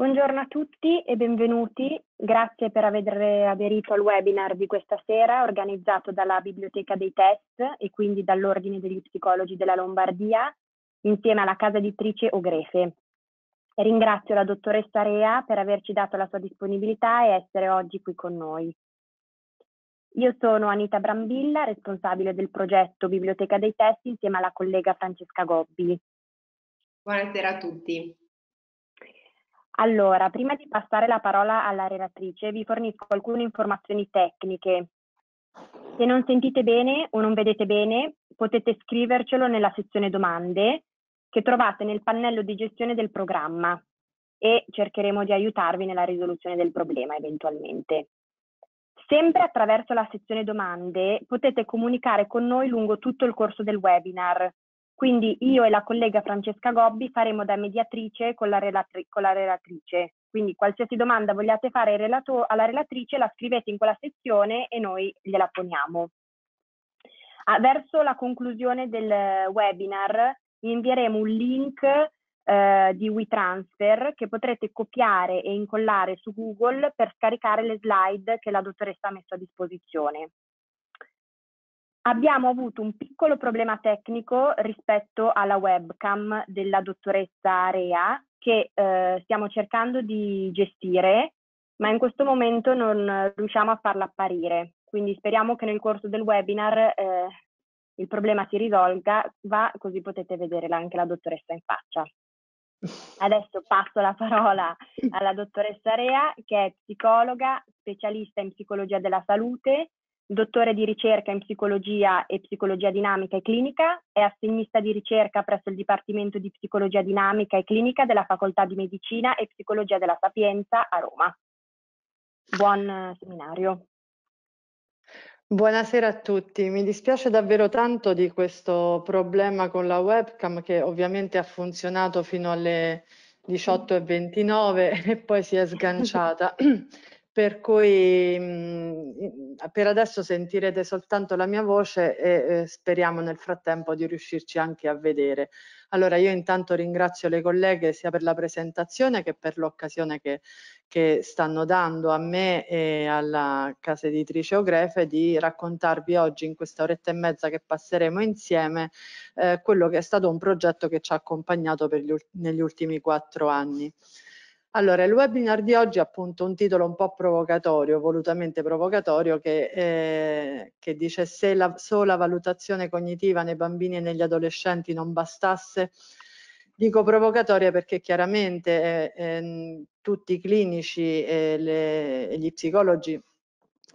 Buongiorno a tutti e benvenuti. Grazie per aver aderito al webinar di questa sera organizzato dalla Biblioteca dei Test e quindi dall'Ordine degli Psicologi della Lombardia insieme alla casa editrice Ogrefe. Ringrazio la dottoressa Rea per averci dato la sua disponibilità e essere oggi qui con noi. Io sono Anita Brambilla, responsabile del progetto Biblioteca dei Test insieme alla collega Francesca Gobbi. Buonasera a tutti. Allora, prima di passare la parola alla relatrice, vi fornisco alcune informazioni tecniche. Se non sentite bene o non vedete bene, potete scrivercelo nella sezione domande che trovate nel pannello di gestione del programma e cercheremo di aiutarvi nella risoluzione del problema eventualmente. Sempre attraverso la sezione domande potete comunicare con noi lungo tutto il corso del webinar quindi io e la collega Francesca Gobbi faremo da mediatrice con la, relatri- con la relatrice. Quindi qualsiasi domanda vogliate fare relato- alla relatrice la scrivete in quella sezione e noi gliela poniamo. Ah, verso la conclusione del webinar invieremo un link eh, di WeTransfer che potrete copiare e incollare su Google per scaricare le slide che la dottoressa ha messo a disposizione. Abbiamo avuto un piccolo problema tecnico rispetto alla webcam della dottoressa Rea che eh, stiamo cercando di gestire, ma in questo momento non riusciamo a farla apparire. Quindi speriamo che nel corso del webinar eh, il problema si risolga, va, così potete vedere anche la dottoressa in faccia. Adesso passo la parola alla dottoressa Rea, che è psicologa, specialista in psicologia della salute dottore di ricerca in psicologia e psicologia dinamica e clinica, è assegnista di ricerca presso il Dipartimento di Psicologia dinamica e clinica della Facoltà di Medicina e Psicologia della Sapienza a Roma. Buon eh, seminario. Buonasera a tutti, mi dispiace davvero tanto di questo problema con la webcam che ovviamente ha funzionato fino alle 18.29 e poi si è sganciata. per cui mh, mhmm, per adesso sentirete soltanto la mia voce e eh, speriamo nel frattempo di riuscirci anche a vedere. Allora io intanto ringrazio le colleghe sia per la presentazione che per l'occasione che, che, stanno dando a me e alla casa editrice Ogrefe di raccontarvi oggi in questa oretta e mezza che passeremo insieme eh, quello che è stato un progetto che ci ha accompagnato gli, negli ultimi quattro anni. Allora, il webinar di oggi ha appunto un titolo un po' provocatorio, volutamente provocatorio, che, eh, che, dice se la sola valutazione cognitiva nei bambini e negli adolescenti non bastasse. Dico provocatoria perché chiaramente eh, eh, tutti i clinici e, le, e gli psicologi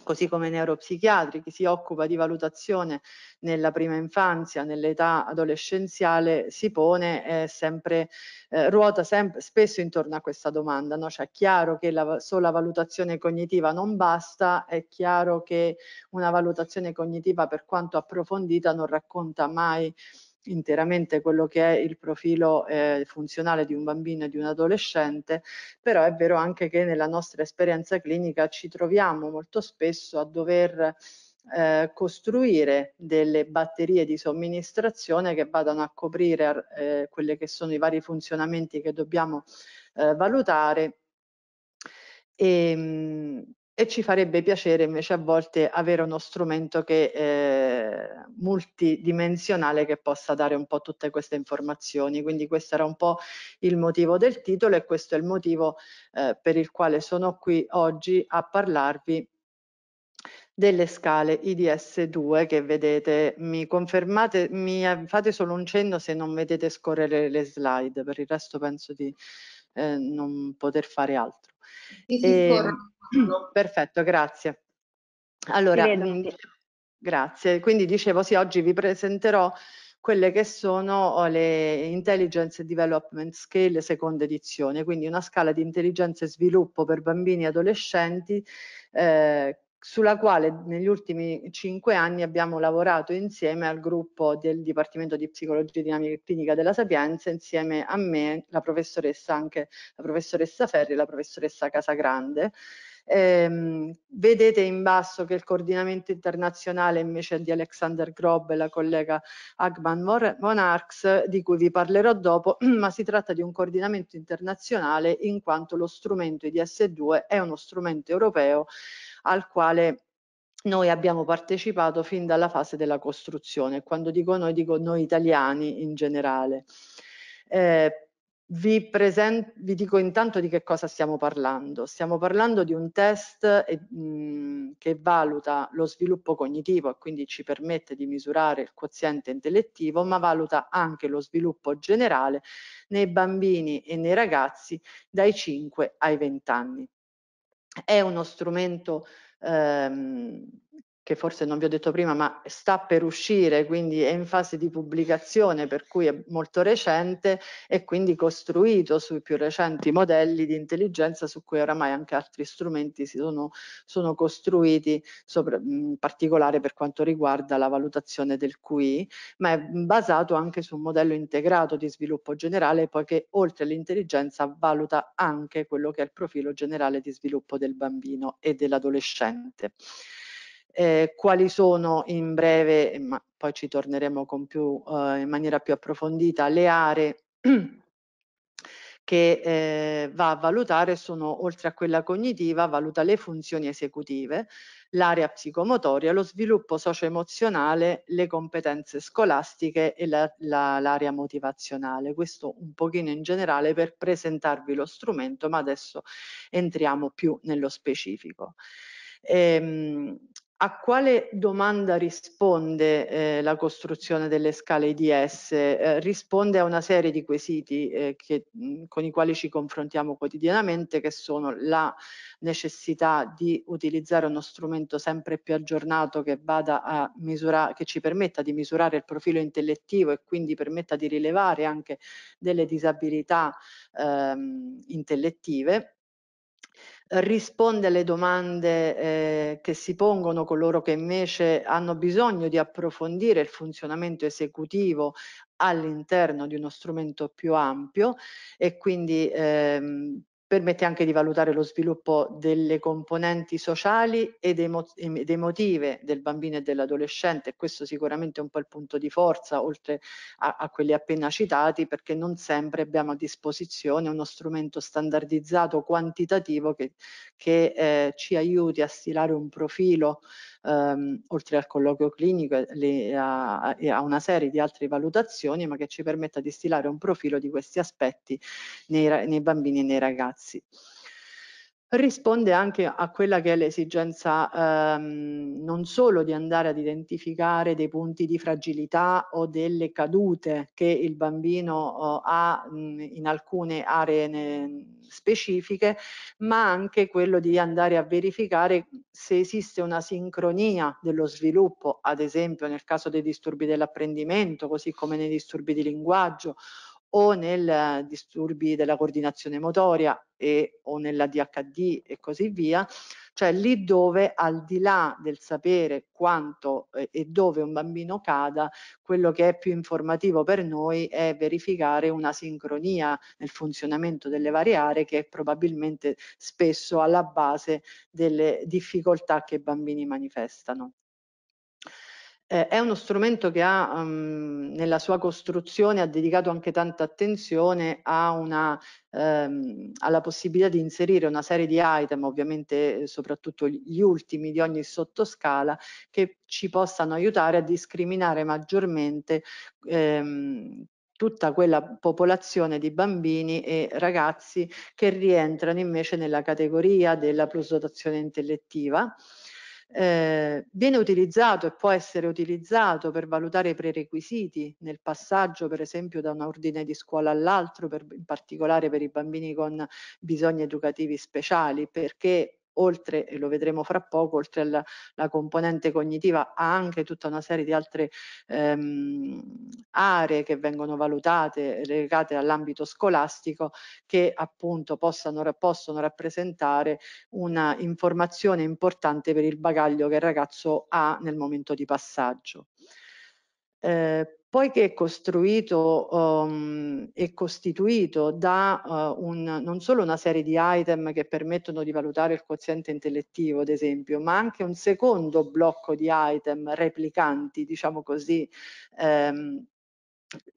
così come neuropsichiatri, chi si occupa di valutazione nella prima infanzia, nell'età adolescenziale, si pone eh, sempre, eh, ruota sempre, spesso intorno a questa domanda. No? Cioè è chiaro che la sola valutazione cognitiva non basta, è chiaro che una valutazione cognitiva per quanto approfondita non racconta mai interamente quello che è il profilo eh, funzionale di un bambino e di un adolescente, però è vero anche che nella nostra esperienza clinica ci troviamo molto spesso a dover eh, costruire delle batterie di somministrazione che vadano a coprire eh, quelli che sono i vari funzionamenti che dobbiamo eh, valutare e, ehm, e ci farebbe piacere invece a volte avere uno strumento che eh, multidimensionale che possa dare un po' tutte queste informazioni. Quindi questo era un po' il motivo del titolo e questo è il motivo eh, per il quale sono qui oggi a parlarvi delle scale IDS2 che vedete, mi confermate, mi fate solo un cenno se non vedete scorrere le slide, per il resto penso di eh, non poter fare altro. Eh, perfetto, grazie. Allora, mm, grazie. Quindi dicevo, sì, oggi vi presenterò quelle che sono oh, le Intelligence Development Scale seconda edizione, quindi una scala di intelligenza e sviluppo per bambini e adolescenti eh, sulla quale negli ultimi cinque anni abbiamo lavorato insieme al gruppo del Dipartimento di Psicologia e Dinamica e Clinica della Sapienza, insieme a me, la professoressa, anche, la professoressa Ferri e la professoressa Casagrande. Eh, vedete in basso che il coordinamento internazionale invece è di Alexander Grob e la collega Agman Monarx, di cui vi parlerò dopo, ma si tratta di un coordinamento internazionale in quanto lo strumento IDS2 è uno strumento europeo al quale noi abbiamo partecipato fin dalla fase della costruzione. Quando dico noi, dico noi italiani in generale. Eh, vi, vi, dico intanto di che cosa stiamo parlando. Stiamo parlando di un test e, mhmm, che valuta lo sviluppo cognitivo e quindi ci permette di misurare il quoziente intellettivo, ma valuta anche lo sviluppo generale nei bambini e nei ragazzi dai 5 ai 20 anni è uno strumento ehm, che forse non vi ho detto prima, ma sta per uscire, quindi è in fase di pubblicazione, per cui è molto recente e quindi costruito sui più recenti modelli di intelligenza su cui oramai anche altri strumenti si sono, sono costruiti, sopra, in particolare per quanto riguarda la valutazione del QI, ma è basato anche su un modello integrato di sviluppo generale, poiché oltre all'intelligenza valuta anche quello che è il profilo generale di sviluppo del bambino e dell'adolescente eh, quali sono in breve, ma poi ci torneremo più, eh, in maniera più approfondita, le aree che eh, va a valutare sono, oltre a quella cognitiva, valuta le funzioni esecutive, l'area psicomotoria, lo sviluppo socio-emozionale, le competenze scolastiche e l'area la, la, motivazionale. Questo un pochino in generale per presentarvi lo strumento, ma adesso entriamo più nello specifico. Ehm, a quale domanda risponde eh, la costruzione delle scale IDS? Eh, risponde a una serie di quesiti eh, che, mm, con i quali ci confrontiamo quotidianamente, che sono la necessità di utilizzare uno strumento sempre più aggiornato che, che ci permetta di misurare il profilo intellettivo e quindi permetta di rilevare anche delle disabilità ehm, intellettive risponde alle domande eh, che si pongono coloro che invece hanno bisogno di approfondire il funzionamento esecutivo all'interno di uno strumento più ampio e quindi ehm, permette anche di valutare lo sviluppo delle componenti sociali ed, emo ed emotive del bambino e dell'adolescente e questo sicuramente è un po' il punto di forza oltre a, a quelli appena citati perché non sempre abbiamo a disposizione uno strumento standardizzato quantitativo che, che eh, ci aiuti a stilare un profilo ehm, oltre al colloquio clinico eh, e a, a, una serie di altre valutazioni, ma che ci permetta di stilare un profilo di questi aspetti nei, nei bambini e nei ragazzi risponde anche a quella che è l'esigenza ehm, non solo di andare ad identificare dei punti di fragilità o delle cadute che il bambino eh, ha mh, in alcune aree ne, specifiche, ma anche quello di andare a verificare se esiste una sincronia dello sviluppo, ad esempio nel caso dei disturbi dell'apprendimento, così come nei disturbi di linguaggio o nel eh, disturbi della coordinazione motoria e, o nella DHD e così via, cioè lì dove al di là del sapere quanto eh, e dove un bambino cada, quello che è più informativo per noi è verificare una sincronia nel funzionamento delle varie aree che è probabilmente spesso alla base delle difficoltà che i bambini manifestano. Eh, è uno strumento che ha um, nella sua costruzione ha dedicato anche tanta attenzione una, ehm, alla possibilità di inserire una serie di item, ovviamente eh, soprattutto gli ultimi di ogni sottoscala, che ci possano aiutare a discriminare maggiormente ehm, tutta quella popolazione di bambini e ragazzi che rientrano invece nella categoria della prosotazione intellettiva eh, viene utilizzato e può essere utilizzato per valutare i prerequisiti nel passaggio per esempio da un ordine di scuola all'altro, in particolare per i bambini con bisogni educativi speciali, perché oltre, e lo vedremo fra poco, oltre alla, alla componente cognitiva ha anche tutta una serie di altre ehm, aree che vengono valutate legate all'ambito scolastico che appunto possano, possono rappresentare una informazione importante per il bagaglio che il ragazzo ha nel momento di passaggio. Eh, poi che è costruito um, ehm, e costituito da uh, un, non solo una serie di item che permettono di valutare il quoziente intellettivo, ad esempio, ma anche un secondo blocco di item replicanti, diciamo così, um,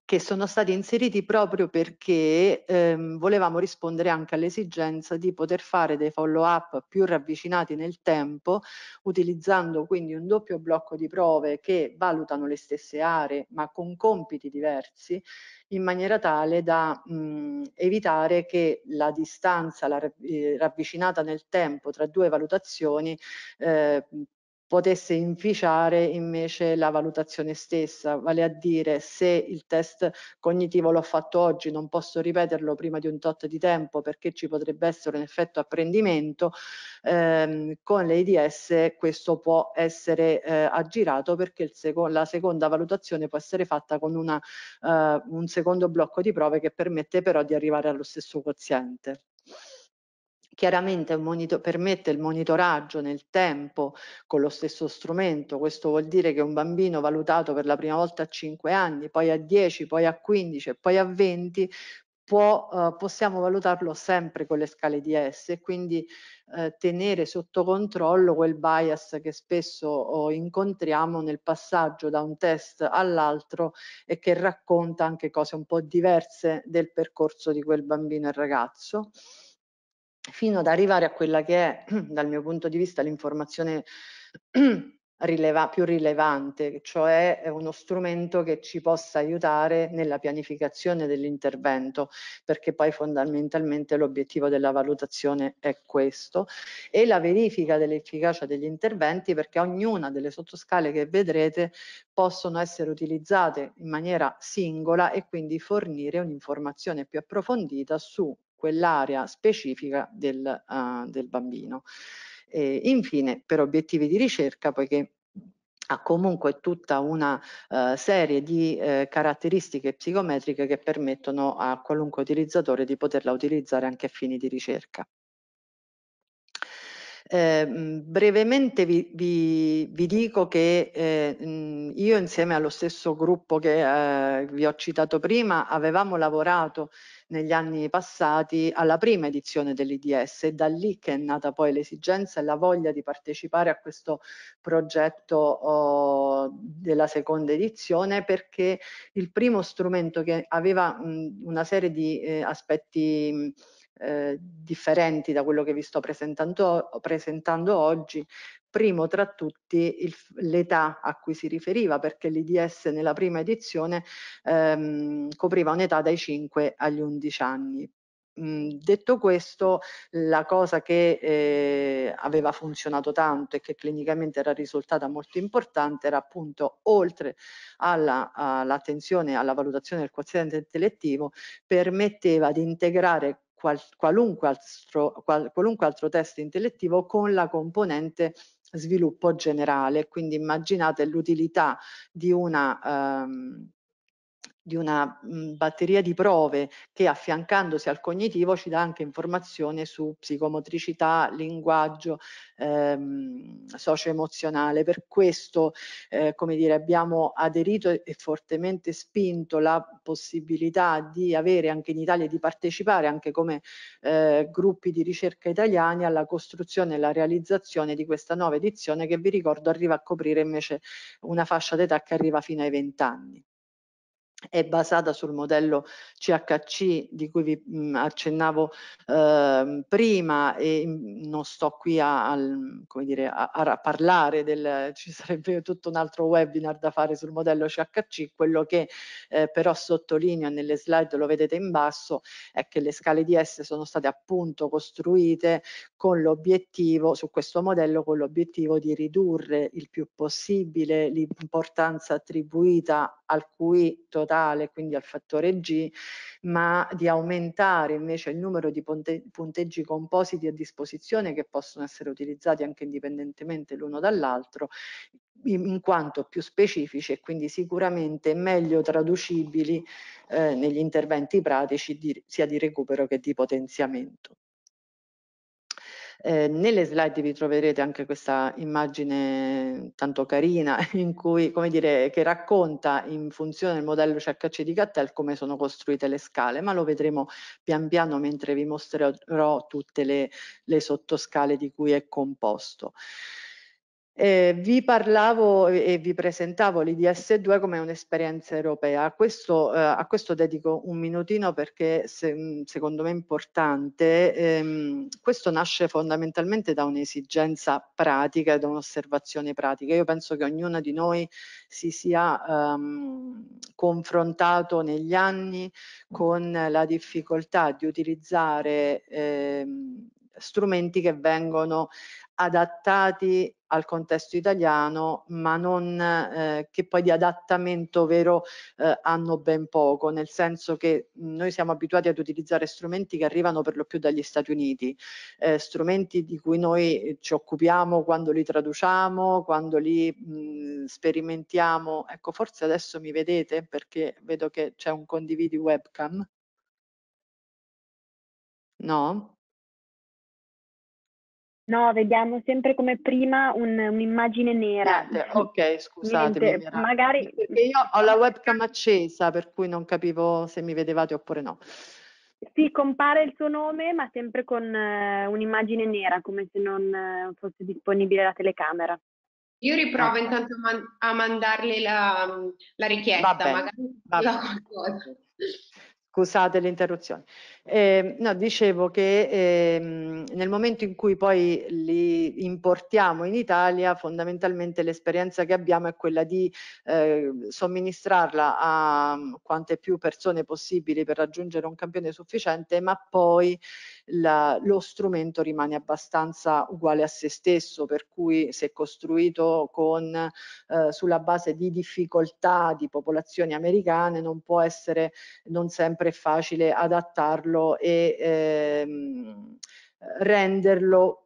che sono stati inseriti proprio perché ehm, volevamo rispondere anche all'esigenza di poter fare dei follow up più ravvicinati nel tempo, utilizzando quindi un doppio blocco di prove che valutano le stesse aree ma con compiti diversi, in maniera tale da mh, mhmm, evitare che la distanza la, eh, ravvicinata nel tempo tra due valutazioni eh, potesse inficiare invece la valutazione stessa, vale a dire se il test cognitivo l'ho fatto oggi, non posso ripeterlo prima di un tot di tempo perché ci potrebbe essere un effetto apprendimento, ehm, con l'AIDS questo può essere eh, aggirato perché seco la seconda valutazione può essere fatta con una, eh, un secondo blocco di prove che permette però di arrivare allo stesso quoziente chiaramente monito permette il monitoraggio nel tempo con lo stesso strumento, questo vuol dire che un bambino valutato per la prima volta a 5 anni, poi a 10, poi a 15 e poi a 20 può, eh, possiamo valutarlo sempre con le scale di S e quindi eh, tenere sotto controllo quel bias che spesso oh, incontriamo nel passaggio da un test all'altro e che racconta anche cose un po' diverse del percorso di quel bambino e ragazzo fino ad arrivare a quella che è, dal mio punto di vista, l'informazione rileva più rilevante, cioè uno strumento che ci possa aiutare nella pianificazione dell'intervento, perché poi fondamentalmente l'obiettivo della valutazione è questo, e la verifica dell'efficacia degli interventi, perché ognuna delle sottoscale che vedrete possono essere utilizzate in maniera singola e quindi fornire un'informazione più approfondita su quell'area specifica del, uh, del bambino. E infine, per obiettivi di ricerca, poiché ha comunque tutta una uh, serie di eh, caratteristiche psicometriche che permettono a qualunque utilizzatore di poterla utilizzare anche a fini di ricerca. Eh, brevemente vi, vi, vi, dico che eh, io insieme allo stesso gruppo che eh, vi ho citato prima avevamo lavorato negli anni passati alla prima edizione dell'IDS e da lì che è nata poi l'esigenza e la voglia di partecipare a questo progetto oh, della seconda edizione perché il primo strumento che aveva mh, una serie di eh, aspetti mh, eh, differenti da quello che vi sto presentando, presentando oggi, primo tra tutti l'età a cui si riferiva, perché l'IDS nella prima edizione ehm, copriva un'età dai 5 agli 11 anni. Mm, detto questo, la cosa che eh, aveva funzionato tanto e che clinicamente era risultata molto importante era appunto, oltre all'attenzione alla, alla valutazione del quoziente intellettivo, permetteva di integrare qual, qualunque, altro, qual, qualunque altro test intellettivo con la componente sviluppo generale, quindi immaginate l'utilità di una ehm, di una mm, batteria di prove che affiancandosi al cognitivo ci dà anche informazione su psicomotricità, linguaggio ehm, socio-emozionale. Per questo eh, come dire, abbiamo aderito e fortemente spinto la possibilità di avere anche in Italia, di partecipare anche come eh, gruppi di ricerca italiani alla costruzione e alla realizzazione di questa nuova edizione che vi ricordo arriva a coprire invece una fascia d'età che arriva fino ai 20 anni è basata sul modello CHC di cui vi mhmm, accennavo eh, prima e mhmm, non sto qui a, a, dire, a, a parlare del, ci sarebbe tutto un altro webinar da fare sul modello CHC, quello che eh, però sottolineo nelle slide lo vedete in basso è che le scale di S sono state appunto costruite con l'obiettivo, su questo modello con l'obiettivo di ridurre il più possibile l'importanza attribuita al cui totale totale, quindi al fattore G, ma di aumentare invece il numero di punteggi compositi a disposizione che possono essere utilizzati anche indipendentemente l'uno dall'altro, in quanto più specifici e quindi sicuramente meglio traducibili eh, negli interventi pratici di, sia di recupero che di potenziamento. Eh, nelle slide vi troverete anche questa immagine tanto carina in cui, come dire, che racconta in funzione del modello CHC di Cattel come sono costruite le scale, ma lo vedremo pian piano mentre vi mostrerò tutte le, le sottoscale di cui è composto. Eh, vi parlavo e vi presentavo l'IDS2 come un'esperienza europea. A questo, eh, a questo dedico un minutino perché se, mm, secondo me è importante. Ehm, questo nasce fondamentalmente da un'esigenza pratica e da un'osservazione pratica. Io penso che ognuno di noi si sia ehm, confrontato negli anni con la difficoltà di utilizzare ehm, strumenti che vengono adattati al contesto italiano, ma non eh, che poi di adattamento vero eh, hanno ben poco, nel senso che noi siamo abituati ad utilizzare strumenti che arrivano per lo più dagli Stati Uniti, eh, strumenti di cui noi ci occupiamo quando li traduciamo, quando li mh, mm, sperimentiamo. Ecco, forse adesso mi vedete perché vedo che c'è un condividi webcam. No? No, vediamo sempre come prima un, un'immagine nera. Niente, ok, scusatemi. Niente, magari... Perché io ho la webcam accesa, per cui non capivo se mi vedevate oppure no. Sì, compare il suo nome, ma sempre con uh, un'immagine nera, come se non uh, fosse disponibile la telecamera. Io riprovo ah. intanto man- a mandarle la, la richiesta, vabbè, magari vabbè. La Scusate l'interruzione. Eh, no, dicevo che ehm, nel momento in cui poi li importiamo in Italia, fondamentalmente l'esperienza che abbiamo è quella di eh, somministrarla a mm, quante più persone possibili per raggiungere un campione sufficiente, ma poi la, lo strumento rimane abbastanza uguale a se stesso, per cui se costruito con, eh, sulla base di difficoltà di popolazioni americane non può essere non sempre facile adattarlo migliorarlo e ehm, renderlo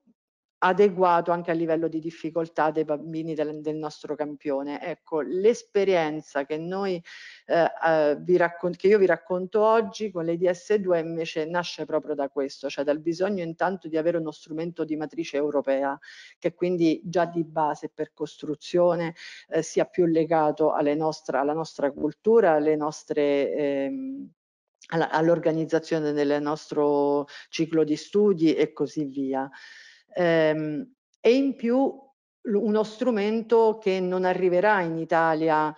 adeguato anche a livello di difficoltà dei bambini del, del nostro campione. Ecco, l'esperienza che, noi, eh, vi raccont- che io vi racconto oggi con le DS2 invece nasce proprio da questo, cioè dal bisogno intanto di avere uno strumento di matrice europea che quindi già di base per costruzione eh, sia più legato nostre, alla nostra cultura, alle nostre... Ehm, all'organizzazione del nostro ciclo di studi e così via. Ehm, e in più uno strumento che non arriverà in Italia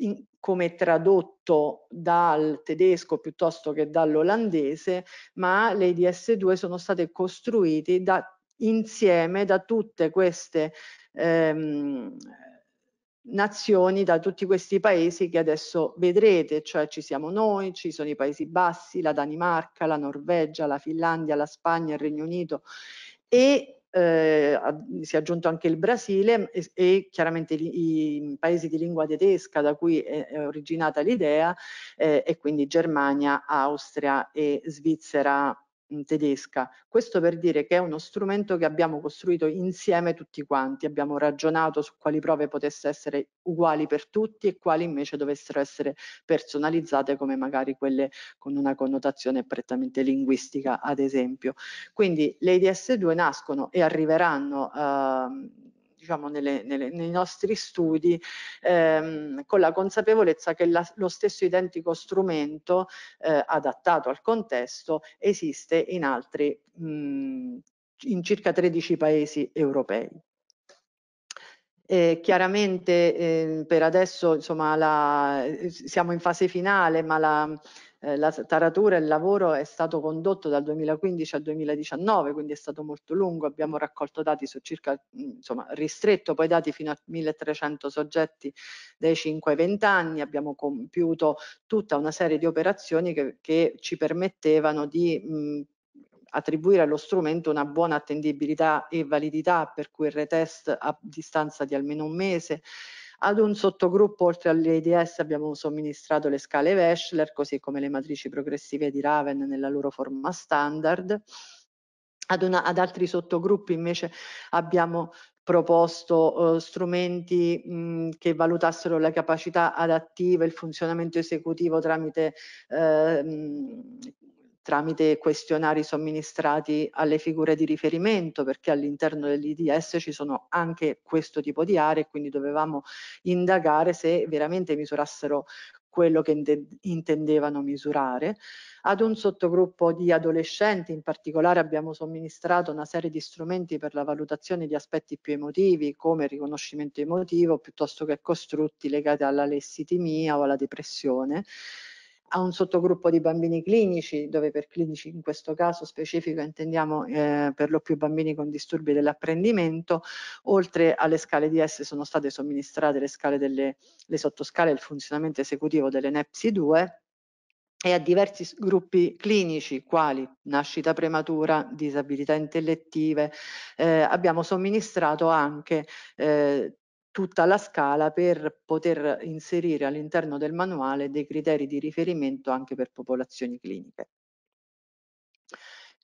in, come tradotto dal tedesco piuttosto che dall'olandese, ma le IDS2 sono state costruite da, insieme da tutte queste ehm, nazioni, da tutti questi paesi che adesso vedrete, cioè ci siamo noi, ci sono i Paesi Bassi, la Danimarca, la Norvegia, la Finlandia, la Spagna, il Regno Unito e eh, si è aggiunto anche il Brasile e, e chiaramente i, i, paesi di lingua tedesca da cui è, è originata l'idea eh, e quindi Germania, Austria e Svizzera tedesca. Questo per dire che è uno strumento che abbiamo costruito insieme tutti quanti, abbiamo ragionato su quali prove potessero essere uguali per tutti e quali invece dovessero essere personalizzate come magari quelle con una connotazione prettamente linguistica ad esempio. Quindi le IDS2 nascono e arriveranno eh, diciamo, nelle, nelle, nei nostri studi ehm, con la consapevolezza che la, lo stesso identico strumento eh, adattato al contesto esiste in altri mh, mm, in circa 13 paesi europei. Eh, chiaramente eh, per adesso insomma, la, siamo in fase finale, ma la, eh, la taratura e il lavoro è stato condotto dal 2015 al 2019, quindi è stato molto lungo, abbiamo raccolto dati su circa, mm, insomma, ristretto poi dati fino a 1300 soggetti dai 5 ai 20 anni, abbiamo compiuto tutta una serie di operazioni che, che ci permettevano di mh, mm, attribuire allo strumento una buona attendibilità e validità, per cui il retest a distanza di almeno un mese, ad un sottogruppo oltre all'AIDS abbiamo somministrato le scale Weschler, così come le matrici progressive di Raven nella loro forma standard. Ad, una, ad altri sottogruppi invece abbiamo proposto eh, strumenti mh, che valutassero la capacità adattiva, il funzionamento esecutivo tramite eh, mh, tramite questionari somministrati alle figure di riferimento, perché all'interno dell'IDS ci sono anche questo tipo di aree, quindi dovevamo indagare se veramente misurassero quello che intendevano misurare. Ad un sottogruppo di adolescenti in particolare abbiamo somministrato una serie di strumenti per la valutazione di aspetti più emotivi come il riconoscimento emotivo piuttosto che costrutti legati alla lessitimia o alla depressione a un sottogruppo di bambini clinici, dove per clinici in questo caso specifico intendiamo eh, per lo più bambini con disturbi dell'apprendimento, oltre alle scale di S sono state somministrate le, scale delle, le sottoscale e il funzionamento esecutivo delle NEPSI 2, e a diversi gruppi clinici quali nascita prematura, disabilità intellettive, eh, abbiamo somministrato anche eh, tutta la scala per poter inserire all'interno del manuale dei criteri di riferimento anche per popolazioni cliniche.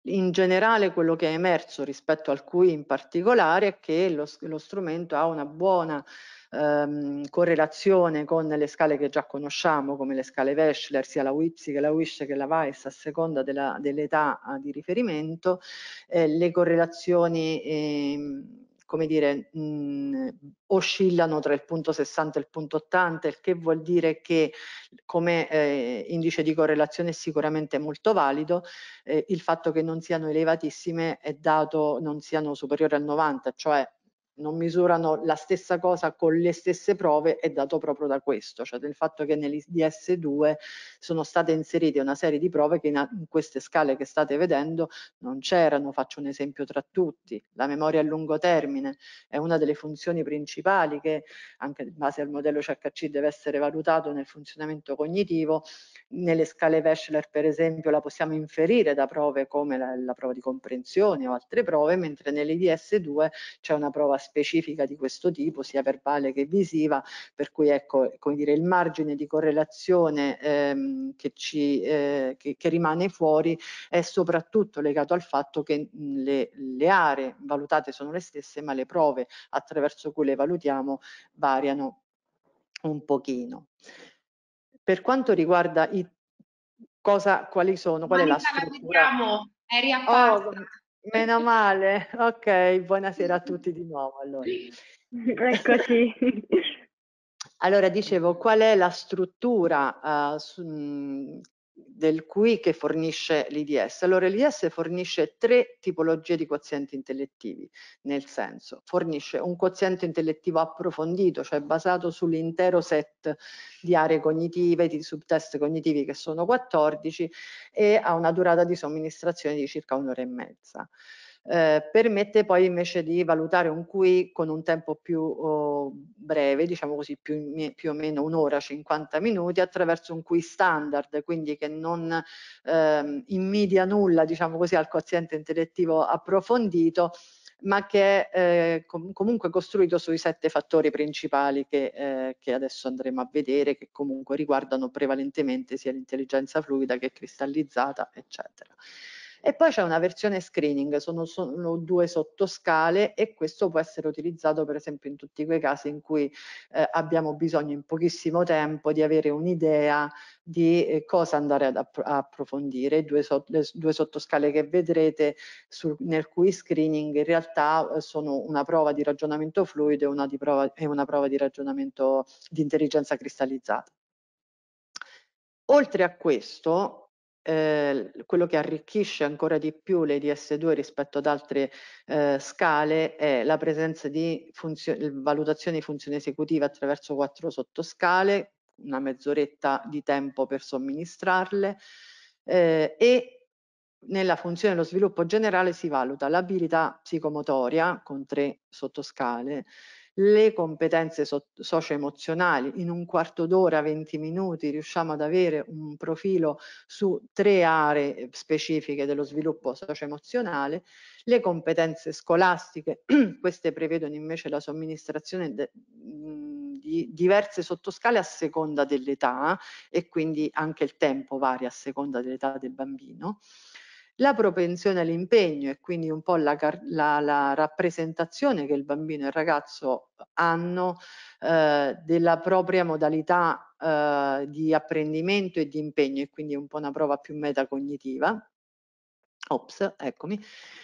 In generale quello che è emerso rispetto al cui in particolare è che lo, lo strumento ha una buona ehm, correlazione con le scale che già conosciamo come le scale Veshler, sia la WIPSI che la WISH che la VICE a seconda dell'età dell ah, di riferimento, eh, le correlazioni eh, come dire, mh, mhmm, oscillano tra il punto 60 e il punto 80, il che vuol dire che come eh, indice di correlazione è sicuramente molto valido, eh, il fatto che non siano elevatissime è dato, non siano superiori al 90, cioè non misurano la stessa cosa con le stesse prove è dato proprio da questo, cioè del fatto che nell'IDS 2 sono state inserite una serie di prove che in, in queste scale che state vedendo non c'erano, faccio un esempio tra tutti, la memoria a lungo termine è una delle funzioni principali che anche in base al modello CHC deve essere valutato nel funzionamento cognitivo, nelle scale Vechler per esempio la possiamo inferire da prove come la, la prova di comprensione o altre prove, mentre nell'IDS 2 c'è una prova specifica di questo tipo, sia verbale che visiva, per cui ecco, come dire, il margine di correlazione ehm, che, ci, eh, che, che, rimane fuori è soprattutto legato al fatto che le, le aree valutate sono le stesse, ma le prove attraverso cui le valutiamo variano un pochino. Per quanto riguarda i cosa, quali sono, qual è la struttura? Vediamo, è riapparsa. Oh, Meno male, ok, buonasera a tutti di nuovo allora. Eccoci. Allora, dicevo, qual è la struttura uh, su, mm, del QI che fornisce l'IDS. Allora l'IDS fornisce tre tipologie di quozienti intellettivi, nel senso fornisce un quoziente intellettivo approfondito, cioè basato sull'intero set di aree cognitive, di subtest cognitivi che sono 14 e ha una durata di somministrazione di circa un'ora e mezza eh, permette poi invece di valutare un QI con un tempo più oh, breve, diciamo così più, più o meno un'ora, 50 minuti, attraverso un QI standard, quindi che non ehm, immedia nulla diciamo così, al quoziente intellettivo approfondito, ma che è eh, com comunque costruito sui sette fattori principali che, eh, che, adesso andremo a vedere, che comunque riguardano prevalentemente sia l'intelligenza fluida che cristallizzata, eccetera. E poi c'è una versione screening, sono, solo due sottoscale e questo può essere utilizzato per esempio in tutti quei casi in cui eh, abbiamo bisogno in pochissimo tempo di avere un'idea di eh, cosa andare ad app approfondire. Due, so due, sottoscale che vedrete sul, nel cui screening in realtà eh, sono una prova di ragionamento fluido e una, di prova, e una prova di ragionamento di intelligenza cristallizzata. Oltre a questo, eh, quello che arricchisce ancora di più le DS2 rispetto ad altre eh, scale è la presenza di valutazioni di funzione esecutiva attraverso quattro sottoscale, una mezz'oretta di tempo per somministrarle eh, e nella funzione dello sviluppo generale si valuta l'abilità psicomotoria con tre sottoscale, le competenze so socio-emozionali. In un quarto d'ora, 20 minuti, riusciamo ad avere un profilo su tre aree eh, specifiche dello sviluppo socio-emozionale. Le competenze scolastiche, queste prevedono invece la somministrazione mm, di diverse sottoscale a seconda dell'età eh, e quindi anche il tempo varia a seconda dell'età del bambino la propensione all'impegno e quindi un po' la, la, la, rappresentazione che il bambino e il ragazzo hanno eh, della propria modalità eh, di apprendimento e di impegno e quindi un po' una prova più metacognitiva Ops, eccomi.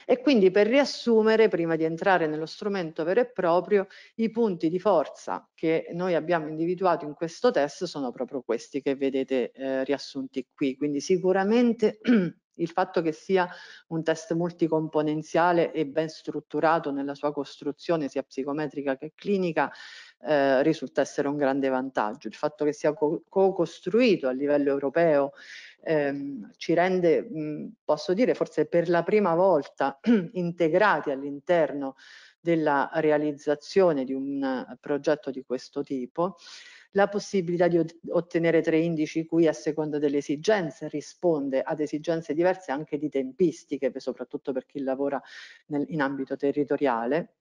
E quindi per riassumere, prima di entrare nello strumento vero e proprio, i punti di forza che noi abbiamo individuato in questo test sono proprio questi che vedete eh, riassunti qui. Quindi sicuramente il fatto che sia un test multicomponenziale e ben strutturato nella sua costruzione, sia psicometrica che clinica, eh, risulta essere un grande vantaggio. Il fatto che sia co-costruito a livello europeo ehm, ci rende, mh, mhmm, posso dire, forse per la prima volta integrati all'interno della realizzazione di un progetto di questo tipo, la possibilità di ottenere tre indici cui a seconda delle esigenze risponde ad esigenze diverse anche di tempistiche, soprattutto per chi lavora nel, in ambito territoriale,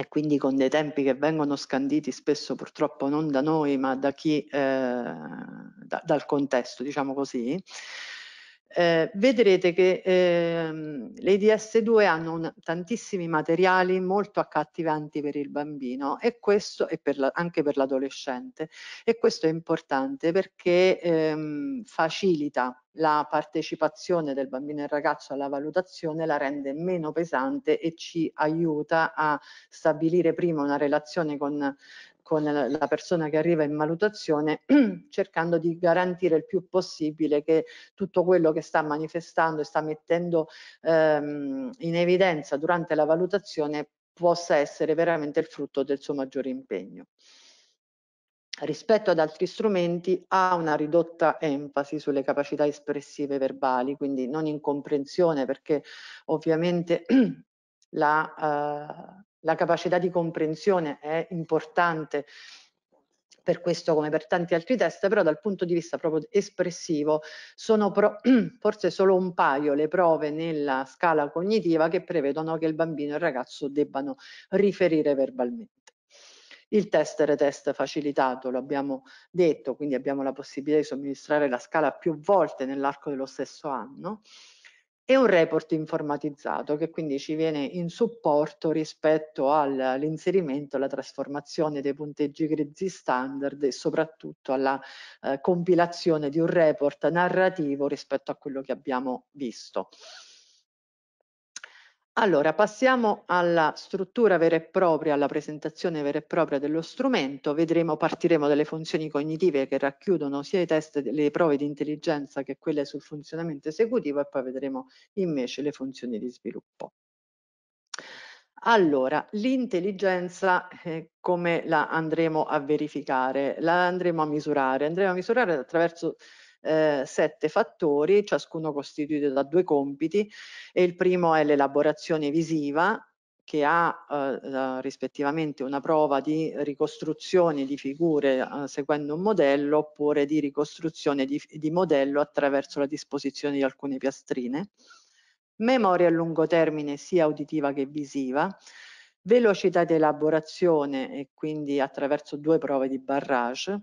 e quindi con dei tempi che vengono scanditi spesso purtroppo non da noi ma da chi, eh, da, dal contesto, diciamo così, eh, vedrete che ehm, le IDS2 hanno un, tantissimi materiali molto accattivanti per il bambino e questo e per la, anche per l'adolescente e questo è importante perché ehm, facilita la partecipazione del bambino e del ragazzo alla valutazione la rende meno pesante e ci aiuta a stabilire prima una relazione con con la persona che arriva in valutazione cercando di garantire il più possibile che tutto quello che sta manifestando e sta mettendo ehm, in evidenza durante la valutazione possa essere veramente il frutto del suo maggiore impegno rispetto ad altri strumenti ha una ridotta enfasi sulle capacità espressive verbali, quindi non in comprensione perché ovviamente la, eh, la capacità di comprensione è importante per questo come per tanti altri test, però dal punto di vista proprio espressivo sono forse solo un paio le prove nella scala cognitiva che prevedono che il bambino e il ragazzo debbano riferire verbalmente. Il test retest facilitato, lo abbiamo detto, quindi abbiamo la possibilità di somministrare la scala più volte nell'arco dello stesso anno e un report informatizzato che quindi ci viene in supporto rispetto all'inserimento, alla trasformazione dei punteggi grezzi standard e soprattutto alla eh, compilazione di un report narrativo rispetto a quello che abbiamo visto. Allora, passiamo alla struttura vera e propria, alla presentazione vera e propria dello strumento. Vedremo, partiremo dalle funzioni cognitive che racchiudono sia i test, le prove di intelligenza che quelle sul funzionamento esecutivo e poi vedremo invece le funzioni di sviluppo. Allora, l'intelligenza eh, come la andremo a verificare? La andremo a misurare? Andremo a misurare attraverso eh, sette fattori, ciascuno costituito da due compiti e il primo è l'elaborazione visiva che ha eh, rispettivamente una prova di ricostruzione di figure eh, seguendo un modello oppure di ricostruzione di, di modello attraverso la disposizione di alcune piastrine. Memoria a lungo termine sia uditiva che visiva, velocità di elaborazione e quindi attraverso due prove di barrage,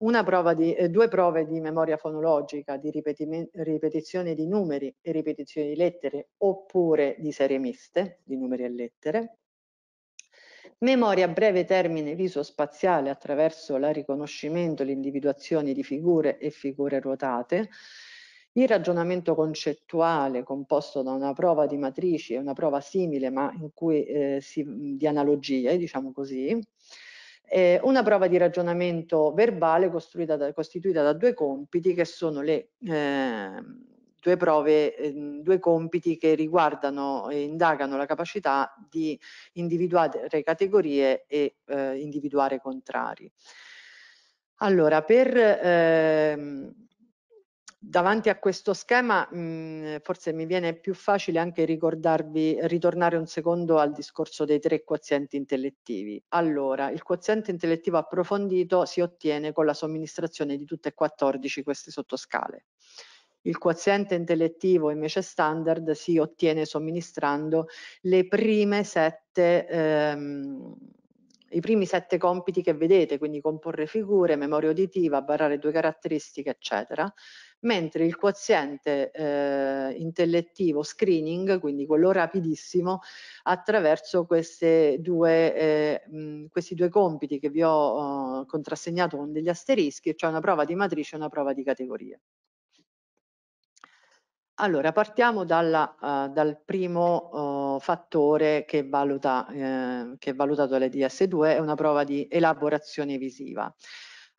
una prova di, eh, due prove di memoria fonologica, di ripetizione di numeri e ripetizione di lettere, oppure di serie miste, di numeri e lettere, memoria a breve termine viso-spaziale attraverso il riconoscimento, l'individuazione di figure e figure ruotate, il ragionamento concettuale composto da una prova di matrici e una prova simile ma in cui, eh, si, di analogie, diciamo così, eh, una prova di ragionamento verbale da, costituita da due compiti che sono le eh, due prove, eh, due compiti che riguardano e indagano la capacità di individuare categorie e eh, individuare contrari. Allora, per ehm, Davanti a questo schema mh, mm, forse mi viene più facile anche ricordarvi, ritornare un secondo al discorso dei tre quozienti intellettivi. Allora, il quoziente intellettivo approfondito si ottiene con la somministrazione di tutte e 14 queste sottoscale. Il quoziente intellettivo invece standard si ottiene somministrando le prime sette ehm, i primi sette compiti che vedete, quindi comporre figure, memoria uditiva, barrare due caratteristiche, eccetera, mentre il quoziente eh, intellettivo screening, quindi quello rapidissimo, attraverso due, eh, mh, mm, questi due compiti che vi ho eh, contrassegnato con degli asterischi, cioè una prova di matrice e una prova di categorie. Allora, partiamo dalla, uh, dal primo uh, fattore che, valuta, eh, che è valutato ds 2 è una prova di elaborazione visiva.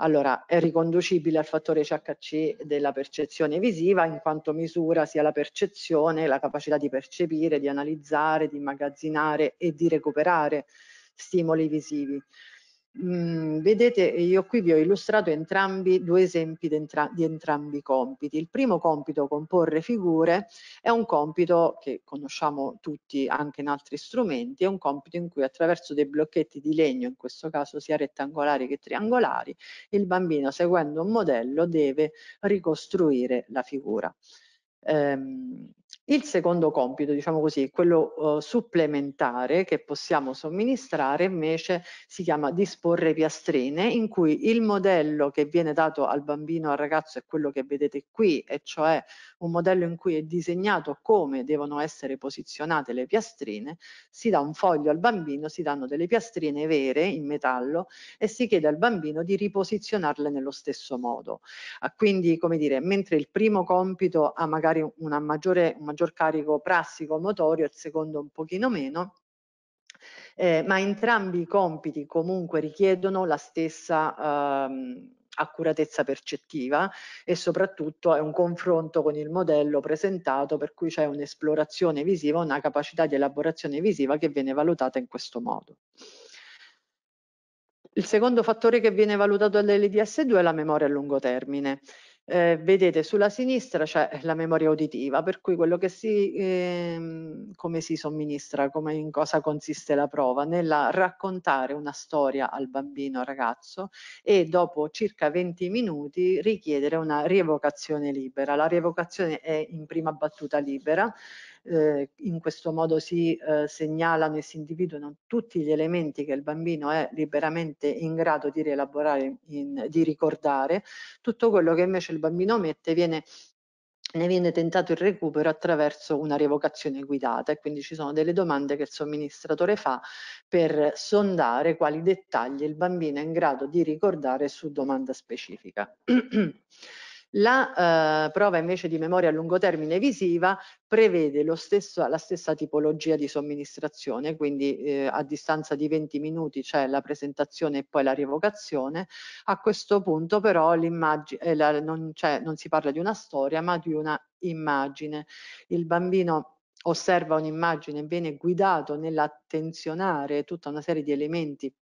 Allora, è riconducibile al fattore CHC della percezione visiva in quanto misura sia la percezione, la capacità di percepire, di analizzare, di immagazzinare e di recuperare stimoli visivi. Mm, vedete, io qui vi ho illustrato entrambi, due esempi entra di entrambi i compiti. Il primo compito, comporre figure, è un compito che conosciamo tutti anche in altri strumenti, è un compito in cui attraverso dei blocchetti di legno, in questo caso sia rettangolari che triangolari, il bambino seguendo un modello deve ricostruire la figura. Ehm, il secondo compito, diciamo così, quello eh, supplementare che possiamo somministrare invece si chiama disporre piastrine in cui il modello che viene dato al bambino o al ragazzo è quello che vedete qui e cioè un modello in cui è disegnato come devono essere posizionate le piastrine, si dà un foglio al bambino, si danno delle piastrine vere in metallo e si chiede al bambino di riposizionarle nello stesso modo. Ah, quindi come dire, mentre il primo compito ha magari una maggiore un maggior carico prassico motorio, il secondo un pochino meno. Eh, ma entrambi i compiti comunque richiedono la stessa ehm, accuratezza percettiva e soprattutto è un confronto con il modello presentato per cui c'è un'esplorazione visiva, una capacità di elaborazione visiva che viene valutata in questo modo. Il secondo fattore che viene valutato dall'LDS2 è la memoria a lungo termine eh, vedete sulla sinistra c'è la memoria uditiva, per cui quello che si, eh, come si somministra, come in cosa consiste la prova, nella raccontare una storia al bambino ragazzo e dopo circa 20 minuti richiedere una rievocazione libera. La rievocazione è in prima battuta libera eh, in questo modo si eh, segnalano e si individuano tutti gli elementi che il bambino è liberamente in grado di rielaborare, in, di ricordare, tutto quello che invece il bambino mette viene ne viene tentato il recupero attraverso una revocazione guidata e quindi ci sono delle domande che il somministratore fa per sondare quali dettagli il bambino è in grado di ricordare su domanda specifica. La eh, prova invece di memoria a lungo termine visiva prevede stesso, la stessa tipologia di somministrazione, quindi eh, a distanza di 20 minuti c'è la presentazione e poi la rievocazione. A questo punto però eh, la, non, cioè, non si parla di una storia ma di una immagine. Il bambino osserva un'immagine, viene guidato nell'attenzionare tutta una serie di elementi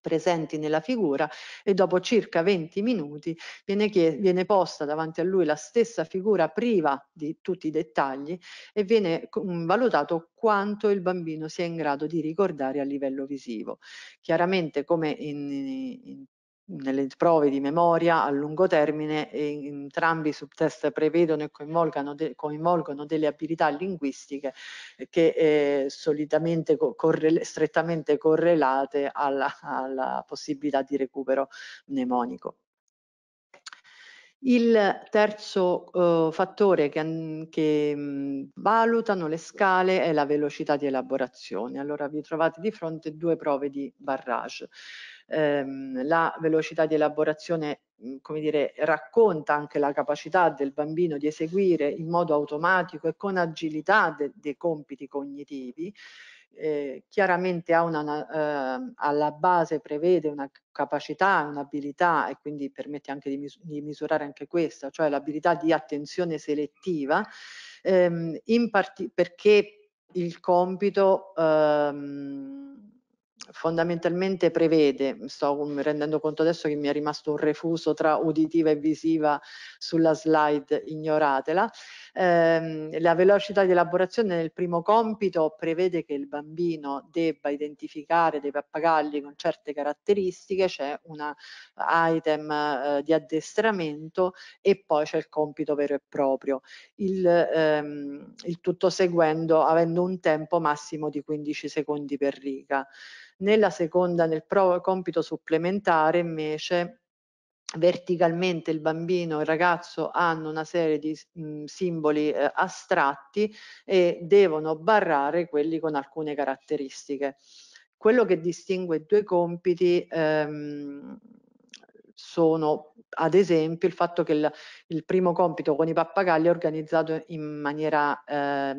presenti nella figura e dopo circa 20 minuti viene, viene, posta davanti a lui la stessa figura priva di tutti i dettagli e viene mm, valutato quanto il bambino sia in grado di ricordare a livello visivo. Chiaramente come in, in nelle prove di memoria a lungo termine e entrambi i subtest prevedono e coinvolgano, de coinvolgono delle abilità linguistiche che eh, solitamente corre strettamente correlate alla, alla possibilità di recupero mnemonico. Il terzo uh, fattore che, che mh, mm, valutano le scale è la velocità di elaborazione. Allora vi trovate di fronte due prove di barrage ehm, la velocità di elaborazione mhmm, come dire, racconta anche la capacità del bambino di eseguire in modo automatico e con agilità de dei compiti cognitivi. Eh, chiaramente ha una, una, eh, alla base prevede una capacità, un'abilità e quindi permette anche di, mis di misurare anche questa, cioè l'abilità di attenzione selettiva, ehm, in perché il compito ehm, fondamentalmente prevede, sto rendendo conto adesso che mi è rimasto un refuso tra uditiva e visiva sulla slide, ignoratela, ehm, la velocità di elaborazione nel primo compito prevede che il bambino debba identificare dei pappagalli con certe caratteristiche, c'è un eh, item eh, di addestramento e poi c'è il compito vero e proprio. Il, ehm, il tutto seguendo, avendo un tempo massimo di 15 secondi per riga. Nella seconda, nel pro, compito supplementare, invece, verticalmente il bambino e il ragazzo hanno una serie di mh, mhmm, simboli eh, astratti e devono barrare quelli con alcune caratteristiche. Quello che distingue i due compiti ehm, sono ad esempio il fatto che il, il, primo compito con i pappagalli è organizzato in maniera eh,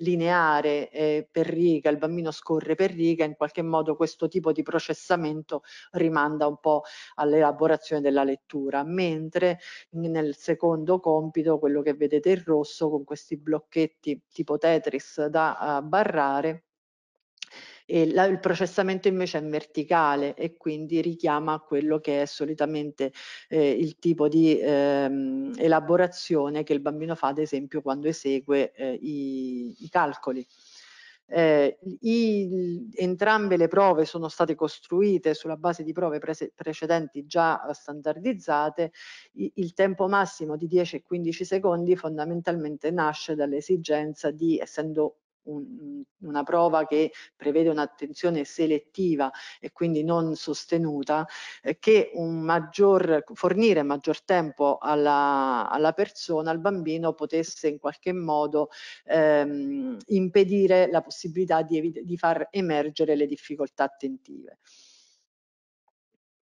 lineare eh, per riga, il bambino scorre per riga, in qualche modo questo tipo di processamento rimanda un po' all'elaborazione della lettura, mentre nel secondo compito, quello che vedete in rosso con questi blocchetti tipo Tetris da uh, barrare, e la, il processamento invece è verticale e quindi richiama quello che è solitamente eh, il tipo di ehm, elaborazione che il bambino fa ad esempio quando esegue eh, i, i calcoli. Eh, i, entrambe le prove sono state costruite sulla base di prove pre precedenti già standardizzate, I, il tempo massimo di 10 e 15 secondi fondamentalmente nasce dall'esigenza di, essendo un, mm, una prova che prevede un'attenzione selettiva e quindi non sostenuta, eh, che un maggior, fornire maggior tempo alla, alla, persona, al bambino, potesse in qualche modo ehm, impedire la possibilità di, di far emergere le difficoltà attentive.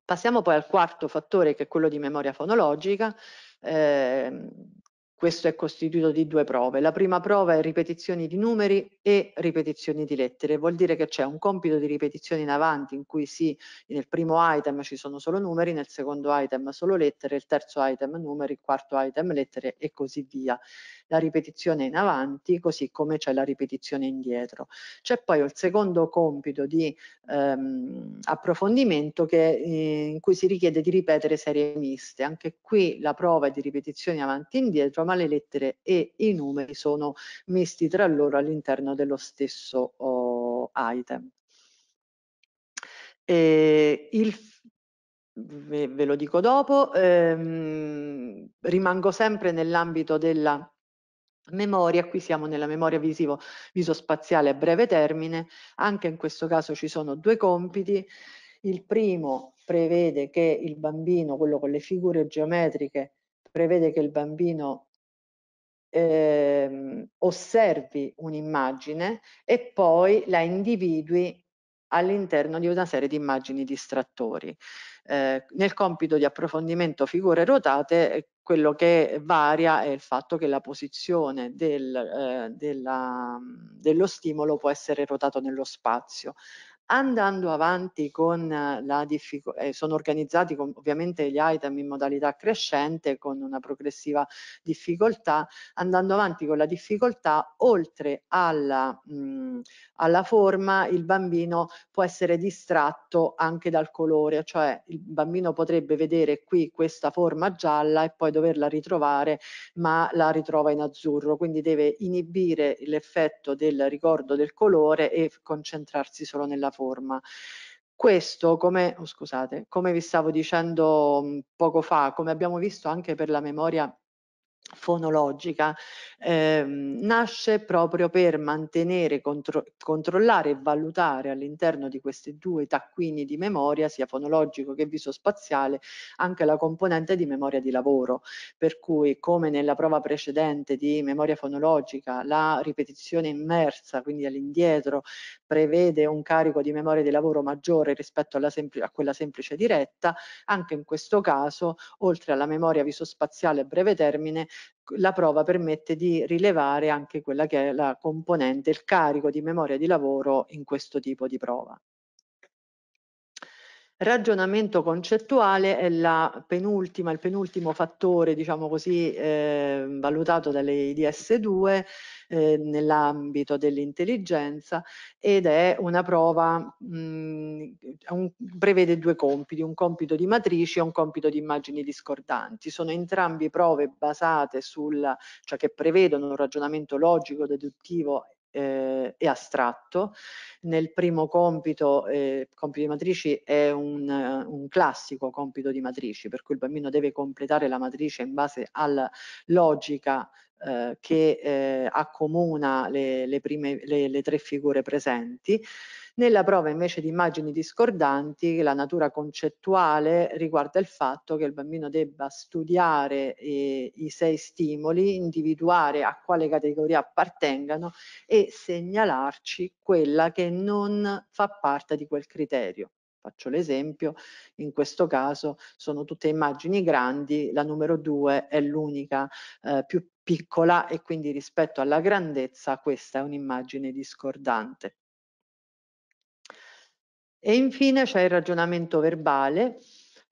Passiamo poi al quarto fattore che è quello di memoria fonologica. Eh, questo è costituito di due prove. La prima prova è ripetizioni di numeri e ripetizioni di lettere. Vuol dire che c'è un compito di ripetizione in avanti in cui sì, nel primo item ci sono solo numeri, nel secondo item solo lettere, il terzo item numeri, il quarto item lettere e così via la ripetizione in avanti, così come c'è la ripetizione indietro. C'è poi il secondo compito di ehm, approfondimento che, eh, in cui si richiede di ripetere serie miste. Anche qui la prova è di ripetizione avanti e indietro, ma le lettere e i numeri sono misti tra loro all'interno dello stesso oh, item. E il ve lo dico dopo, ehm, rimango sempre nell'ambito della Memoria, qui siamo nella memoria visivo, visospaziale a breve termine, anche in questo caso ci sono due compiti, il primo prevede che il bambino, quello con le figure geometriche, prevede che il bambino eh, osservi un'immagine e poi la individui all'interno di una serie di immagini distrattori. Eh, nel compito di approfondimento figure ruotate eh, quello che varia è il fatto che la posizione del, eh, della, dello stimolo può essere ruotato nello spazio. Andando avanti con la difficoltà, eh, sono organizzati con, ovviamente gli item in modalità crescente con una progressiva difficoltà, andando avanti con la difficoltà oltre alla, mh, alla forma, il bambino può essere distratto anche dal colore, cioè il bambino potrebbe vedere qui questa forma gialla e poi doverla ritrovare, ma la ritrova in azzurro, quindi deve inibire l'effetto del ricordo del colore e concentrarsi solo nella forma. Questo, come, oh, scusate, come vi stavo dicendo poco fa, come abbiamo visto anche per la memoria fonologica ehm, nasce proprio per mantenere, contro controllare e valutare all'interno di questi due taccuini di memoria, sia fonologico che visospaziale, anche la componente di memoria di lavoro, per cui come nella prova precedente di memoria fonologica la ripetizione immersa, quindi all'indietro, prevede un carico di memoria di lavoro maggiore rispetto sempl a quella semplice diretta, anche in questo caso, oltre alla memoria visospaziale a breve termine, la prova permette di rilevare anche quella che è la componente, il carico di memoria di lavoro in questo tipo di prova. Ragionamento concettuale è il penultimo fattore, diciamo così, eh, valutato dalle IDS2 eh, nell'ambito dell'intelligenza ed è una prova, mh, un, prevede due compiti, un compito di matrici e un compito di immagini discordanti. Sono entrambi prove basate sul, cioè che prevedono un ragionamento logico, deduttivo eh, e astratto. Nel primo compito, eh, compito di matrici è un, un, classico compito di matrici, per cui il bambino deve completare la matrice in base alla logica eh, che eh, accomuna le, le, prime, le, le tre figure presenti. Nella prova invece di immagini discordanti la natura concettuale riguarda il fatto che il bambino debba studiare eh, i sei stimoli, individuare a quale categoria appartengano e segnalarci quella che non fa parte di quel criterio faccio l'esempio, in questo caso sono tutte immagini grandi, la numero 2 è l'unica eh, più piccola e quindi rispetto alla grandezza questa è un'immagine discordante. E infine c'è il ragionamento verbale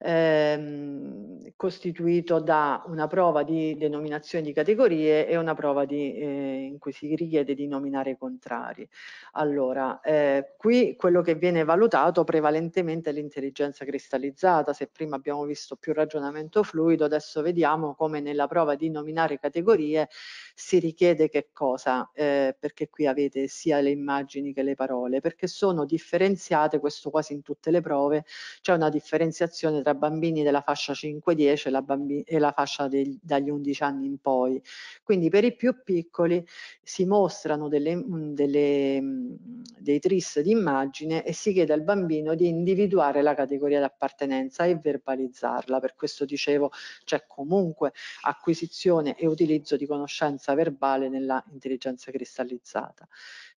ehm, costituito da una prova di denominazione di categorie e una prova di, eh, in cui si richiede di nominare contrari. Allora, eh, qui quello che viene valutato prevalentemente è l'intelligenza cristallizzata, se prima abbiamo visto più ragionamento fluido, adesso vediamo come nella prova di nominare categorie si richiede che cosa, eh, perché qui avete sia le immagini che le parole, perché sono differenziate, questo quasi in tutte le prove, c'è una differenziazione tra tra bambini della fascia 5-10 e la, e la fascia dei, dagli 11 anni in poi. Quindi per i più piccoli si mostrano delle, mm, delle, mm, dei tris di immagine e si chiede al bambino di individuare la categoria d'appartenenza e verbalizzarla. Per questo dicevo c'è comunque acquisizione e utilizzo di conoscenza verbale nella intelligenza cristallizzata.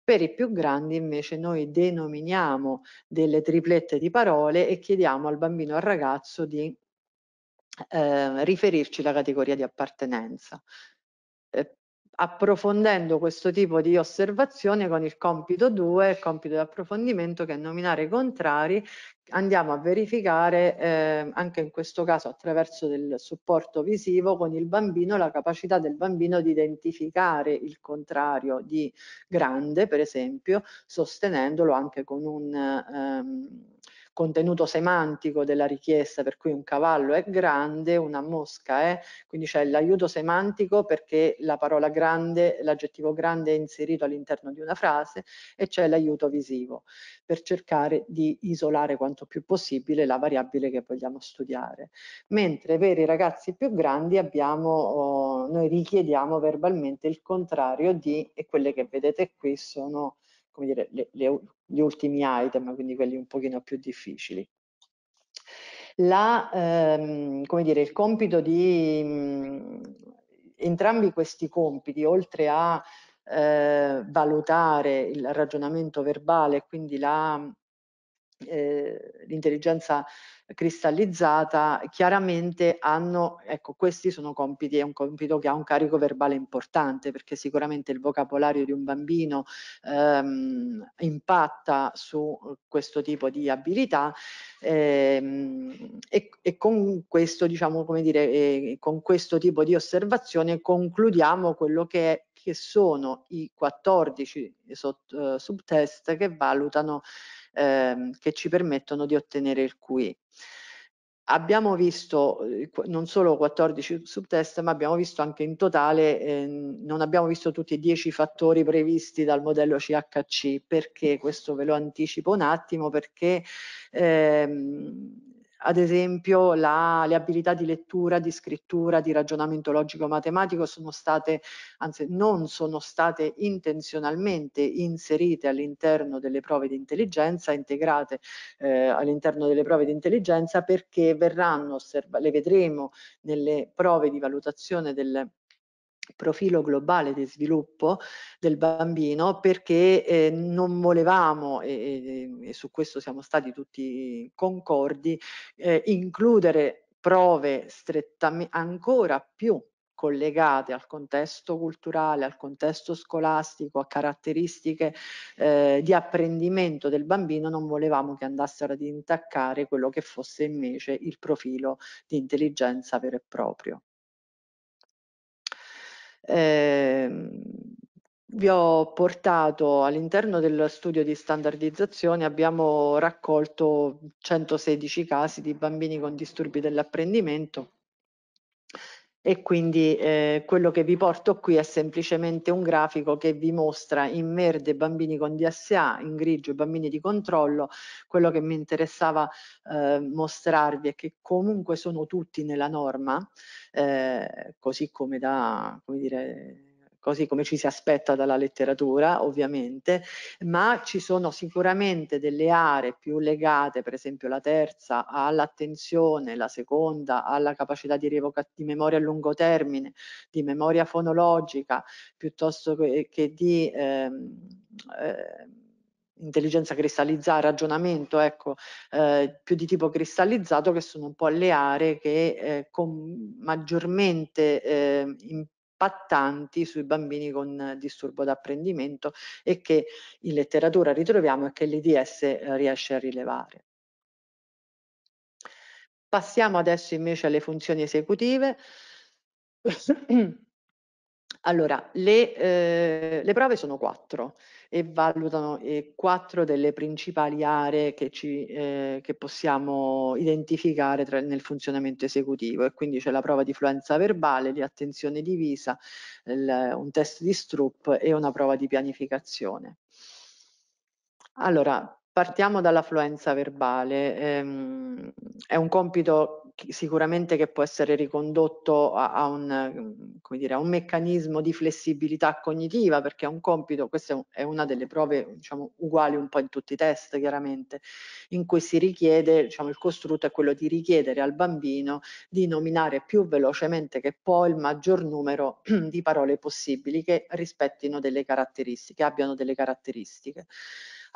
Per i più grandi invece noi denominiamo delle triplette di parole e chiediamo al bambino o al ragazzo di eh, riferirci la categoria di appartenenza approfondendo questo tipo di osservazione con il compito 2, il compito di approfondimento che è nominare i contrari, andiamo a verificare eh, anche in questo caso attraverso del supporto visivo con il bambino la capacità del bambino di identificare il contrario di grande per esempio sostenendolo anche con un... Ehm, contenuto semantico della richiesta, per cui un cavallo è grande, una mosca è, quindi c'è l'aiuto semantico perché la parola grande, l'aggettivo grande è inserito all'interno di una frase e c'è l'aiuto visivo per cercare di isolare quanto più possibile la variabile che vogliamo studiare. Mentre per i ragazzi più grandi abbiamo, oh, noi richiediamo verbalmente il contrario di, e quelle che vedete qui sono come dire, le, le, gli ultimi item, quindi quelli un pochino più difficili. La, ehm, come dire, il compito di mh, mm, entrambi questi compiti, oltre a eh, valutare il ragionamento verbale, quindi la eh, l'intelligenza cristallizzata, chiaramente hanno, ecco questi sono compiti, è un compito che ha un carico verbale importante perché sicuramente il vocabolario di un bambino ehm, impatta su questo tipo di abilità ehm, e, e, con questo diciamo come dire eh, con questo tipo di osservazione concludiamo quello che è che sono i 14 sub, eh, subtest che valutano ehm, che ci permettono di ottenere il QI. Abbiamo visto eh, non solo 14 subtest, ma abbiamo visto anche in totale, eh, non abbiamo visto tutti i 10 fattori previsti dal modello CHC, perché mm. questo ve lo anticipo un attimo, perché ehm, ad esempio la, le abilità di lettura, di scrittura, di ragionamento logico-matematico sono state, anzi non sono state intenzionalmente inserite all'interno delle prove di intelligenza, integrate eh, all'interno delle prove di intelligenza perché verranno, osserva- le vedremo nelle prove di valutazione del profilo globale di sviluppo del bambino perché eh, non volevamo, e, e, e, su questo siamo stati tutti concordi, eh, includere prove strettamente ancora più collegate al contesto culturale, al contesto scolastico, a caratteristiche eh, di apprendimento del bambino, non volevamo che andassero ad intaccare quello che fosse invece il profilo di intelligenza vero e proprio. Eh, vi ho portato all'interno dello studio di standardizzazione, abbiamo raccolto 116 casi di bambini con disturbi dell'apprendimento e quindi eh, quello che vi porto qui è semplicemente un grafico che vi mostra in verde bambini con DSA, in grigio bambini di controllo, quello che mi interessava eh, mostrarvi è che comunque sono tutti nella norma, eh, così come da come dire, così come ci si aspetta dalla letteratura ovviamente, ma ci sono sicuramente delle aree più legate, per esempio la terza, all'attenzione, la seconda alla capacità di, di memoria a lungo termine, di memoria fonologica, piuttosto che, che di... Ehm, eh, intelligenza cristallizzata, ragionamento, ecco, eh, più di tipo cristallizzato, che sono un po' le aree che eh, con maggiormente eh, in, impattanti sui bambini con eh, disturbo d'apprendimento e che in letteratura ritroviamo e che l'IDS eh, riesce a rilevare. Passiamo adesso invece alle funzioni esecutive. allora, le, eh, le prove sono quattro e valutano eh, quattro delle principali aree che, ci, eh, che possiamo identificare tra, nel funzionamento esecutivo e quindi c'è la prova di fluenza verbale, di attenzione divisa, il, un test di Stroop e una prova di pianificazione. Allora, partiamo dalla dall'affluenza verbale. Ehm, è un compito sicuramente che può essere ricondotto a, a, un, mm, dire, a, un, meccanismo di flessibilità cognitiva, perché è un compito, questa è, è una delle prove diciamo, uguali un po' in tutti i test chiaramente, in cui si richiede, diciamo, il costrutto è quello di richiedere al bambino di nominare più velocemente che può il maggior numero di parole possibili che rispettino delle caratteristiche, abbiano delle caratteristiche.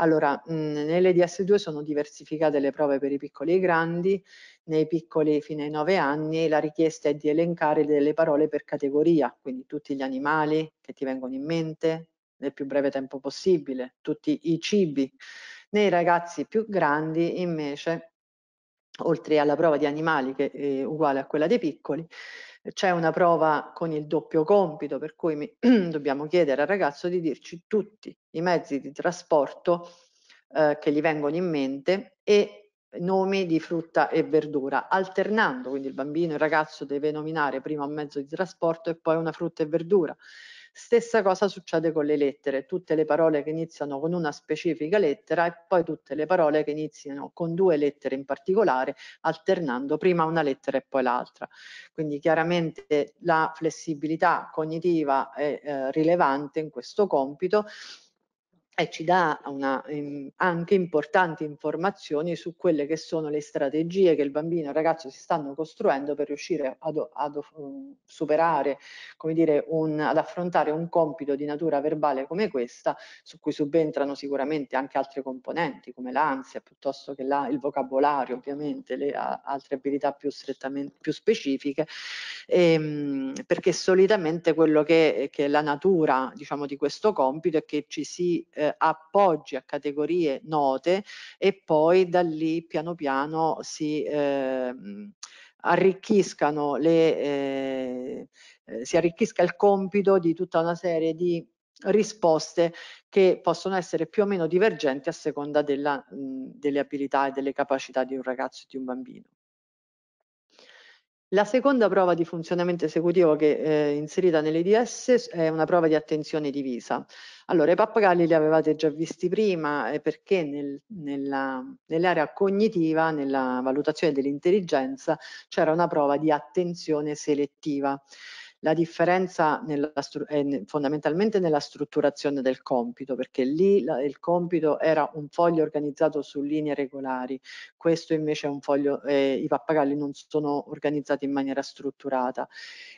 Allora, mh, mhmm, nelle DS2 sono diversificate le prove per i piccoli e i grandi, nei piccoli fino ai 9 anni la richiesta è di elencare delle parole per categoria, quindi tutti gli animali che ti vengono in mente nel più breve tempo possibile, tutti i cibi. Nei ragazzi più grandi invece, oltre alla prova di animali che è uguale a quella dei piccoli, c'è una prova con il doppio compito, per cui mi, dobbiamo chiedere al ragazzo di dirci tutti i mezzi di trasporto eh, che gli vengono in mente e nomi di frutta e verdura, alternando, quindi il bambino, il ragazzo deve nominare prima un mezzo di trasporto e poi una frutta e verdura. Stessa cosa succede con le lettere, tutte le parole che iniziano con una specifica lettera e poi tutte le parole che iniziano con due lettere in particolare, alternando prima una lettera e poi l'altra. Quindi chiaramente la flessibilità cognitiva è eh, rilevante in questo compito e ci dà una, ehm, anche importanti informazioni su quelle che sono le strategie che il bambino e il ragazzo si stanno costruendo per riuscire ad, ad um, superare, come dire, un, ad affrontare un compito di natura verbale come questa, su cui subentrano sicuramente anche altre componenti come l'ansia, piuttosto che la, il vocabolario, ovviamente, le a, altre abilità più, strettamente, più specifiche, ehm, perché solitamente quello che, che è la natura, diciamo, di questo compito è che ci si eh, eh, appoggi a categorie note e poi da lì piano piano si eh, arricchiscano le, eh, eh, si arricchisca il compito di tutta una serie di risposte che possono essere più o meno divergenti a seconda della, mh, delle abilità e delle capacità di un ragazzo e di un bambino. La seconda prova di funzionamento esecutivo che è eh, inserita nell'EDS è una prova di attenzione divisa. Allora, i pappagalli li avevate già visti prima eh, perché nel, nell'area nell cognitiva, nella valutazione dell'intelligenza, c'era una prova di attenzione selettiva. La differenza nella è eh, fondamentalmente nella strutturazione del compito, perché lì la, il compito era un foglio organizzato su linee regolari, questo invece è un foglio, eh, i pappagalli non sono organizzati in maniera strutturata.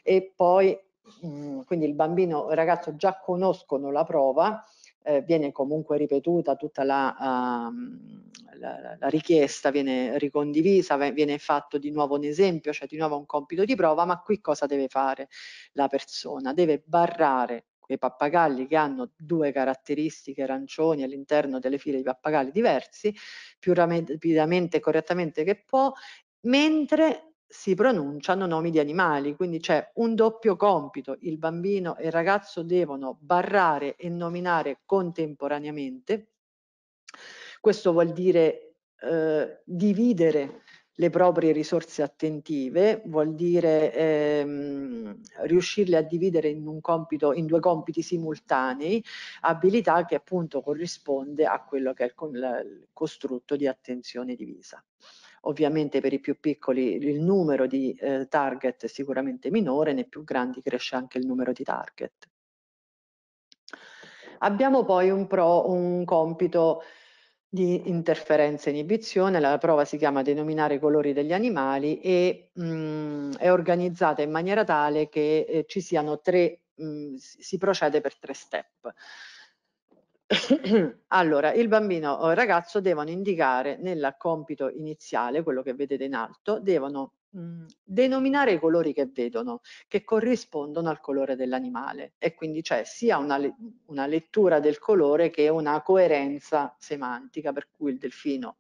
E poi, mh, mm, quindi il bambino, il ragazzo già conoscono la prova, eh, viene comunque ripetuta tutta la, uh, la, la, richiesta, viene ricondivisa, viene fatto di nuovo un esempio, cioè di nuovo un compito di prova, ma qui cosa deve fare la persona? Deve barrare quei pappagalli che hanno due caratteristiche arancioni all'interno delle file di pappagalli diversi, più rapidamente e correttamente che può, mentre si pronunciano nomi di animali, quindi c'è un doppio compito, il bambino e il ragazzo devono barrare e nominare contemporaneamente, questo vuol dire eh, dividere le proprie risorse attentive, vuol dire ehm, riuscirle a dividere in, compito, in, due compiti simultanei, abilità che appunto corrisponde a quello che è il, il costrutto di attenzione divisa. Ovviamente per i più piccoli il numero di eh, target è sicuramente minore, nei più grandi cresce anche il numero di target. Abbiamo poi un, pro, un compito di interferenza e inibizione, la prova si chiama denominare i colori degli animali e mh, mm, è organizzata in maniera tale che eh, ci siano tre, mh, mm, si procede per tre step. allora, il bambino o eh, il ragazzo devono indicare nel compito iniziale, quello che vedete in alto, devono mm, denominare i colori che vedono, che corrispondono al colore dell'animale e quindi c'è sia una, una, lettura del colore che una coerenza semantica per cui il delfino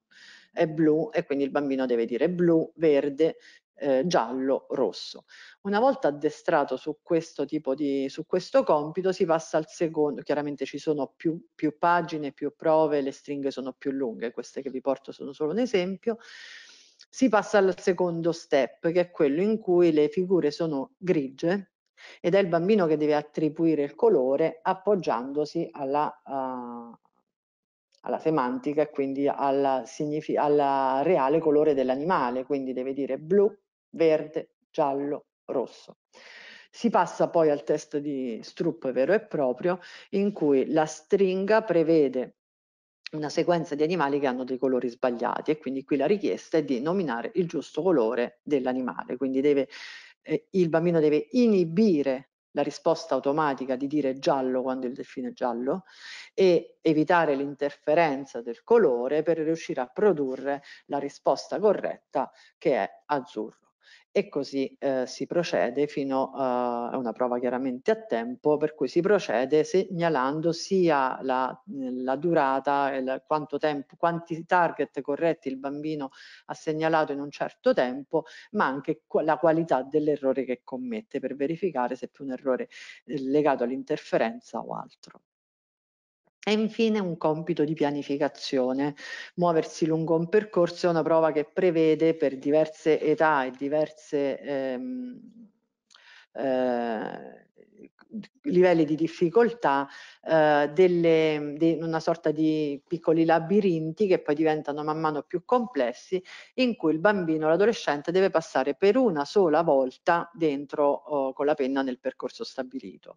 è blu e quindi il bambino deve dire blu, verde, eh, giallo-rosso. Una volta addestrato su questo tipo di su questo compito si passa al secondo, chiaramente ci sono più, più pagine, più prove, le stringhe sono più lunghe, queste che vi porto sono solo un esempio. Si passa al secondo step, che è quello in cui le figure sono grigie ed è il bambino che deve attribuire il colore appoggiandosi alla, uh, alla semantica e quindi alla, alla reale colore dell'animale, quindi deve dire blu verde, giallo, rosso. Si passa poi al test di Strupp vero e proprio, in cui la stringa prevede una sequenza di animali che hanno dei colori sbagliati e quindi qui la richiesta è di nominare il giusto colore dell'animale, quindi deve, eh, il bambino deve inibire la risposta automatica di dire giallo quando il delfino è giallo e evitare l'interferenza del colore per riuscire a produrre la risposta corretta che è azzurro e così eh, si procede fino a, a una prova chiaramente a tempo per cui si procede segnalando sia la, la durata il, quanto tempo, quanti target corretti il bambino ha segnalato in un certo tempo ma anche qu la qualità dell'errore che commette per verificare se è più un errore eh, legato all'interferenza o altro. E infine un compito di pianificazione, muoversi lungo un percorso è una prova che prevede per diverse età e diverse ehm, eh, livelli di difficoltà, eh, delle, de, una sorta di piccoli labirinti che poi diventano man mano più complessi, in cui il bambino, l'adolescente deve passare per una sola volta dentro oh, con la penna nel percorso stabilito.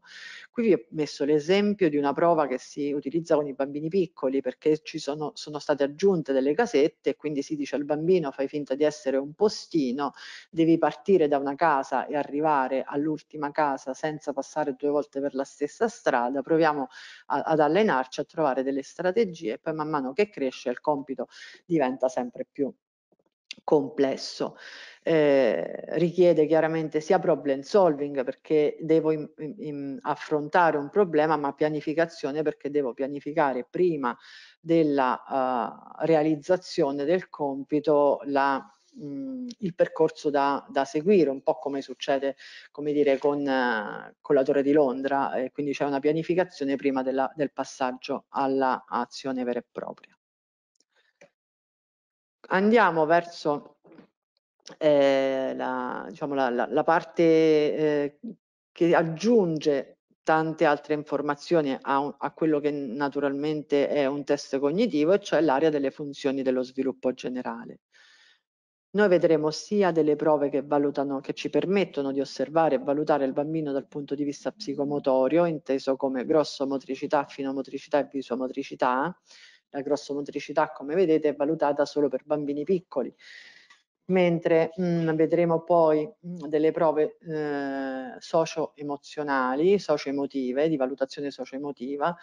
Qui vi ho messo l'esempio di una prova che si utilizza con i bambini piccoli perché ci sono, sono state aggiunte delle casette e quindi si dice al bambino fai finta di essere un postino, devi partire da una casa e arrivare all'ultima casa senza passare due volte per la stessa strada, proviamo a, ad allenarci, a trovare delle strategie e poi man mano che cresce il compito diventa sempre più complesso. Eh, richiede chiaramente sia problem solving perché devo in, in, affrontare un problema, ma pianificazione perché devo pianificare prima della uh, realizzazione del compito la mh, il percorso da, da, seguire, un po' come succede come dire, con, eh, con la Torre di Londra, eh, quindi c'è una pianificazione prima della, del passaggio all'azione vera e propria. Andiamo verso eh, la, diciamo, la, la, la parte eh, che aggiunge tante altre informazioni a, un, a, quello che naturalmente è un test cognitivo, e cioè l'area delle funzioni dello sviluppo generale. Noi vedremo sia delle prove che, valutano, che ci permettono di osservare e valutare il bambino dal punto di vista psicomotorio, inteso come grossomotricità, finomotricità e visuomotricità. La grossomotricità, come vedete, è valutata solo per bambini piccoli, mentre mh, mm, vedremo poi mh, mm, delle prove eh, socio-emozionali, socio-emotive, di valutazione socio-emotiva,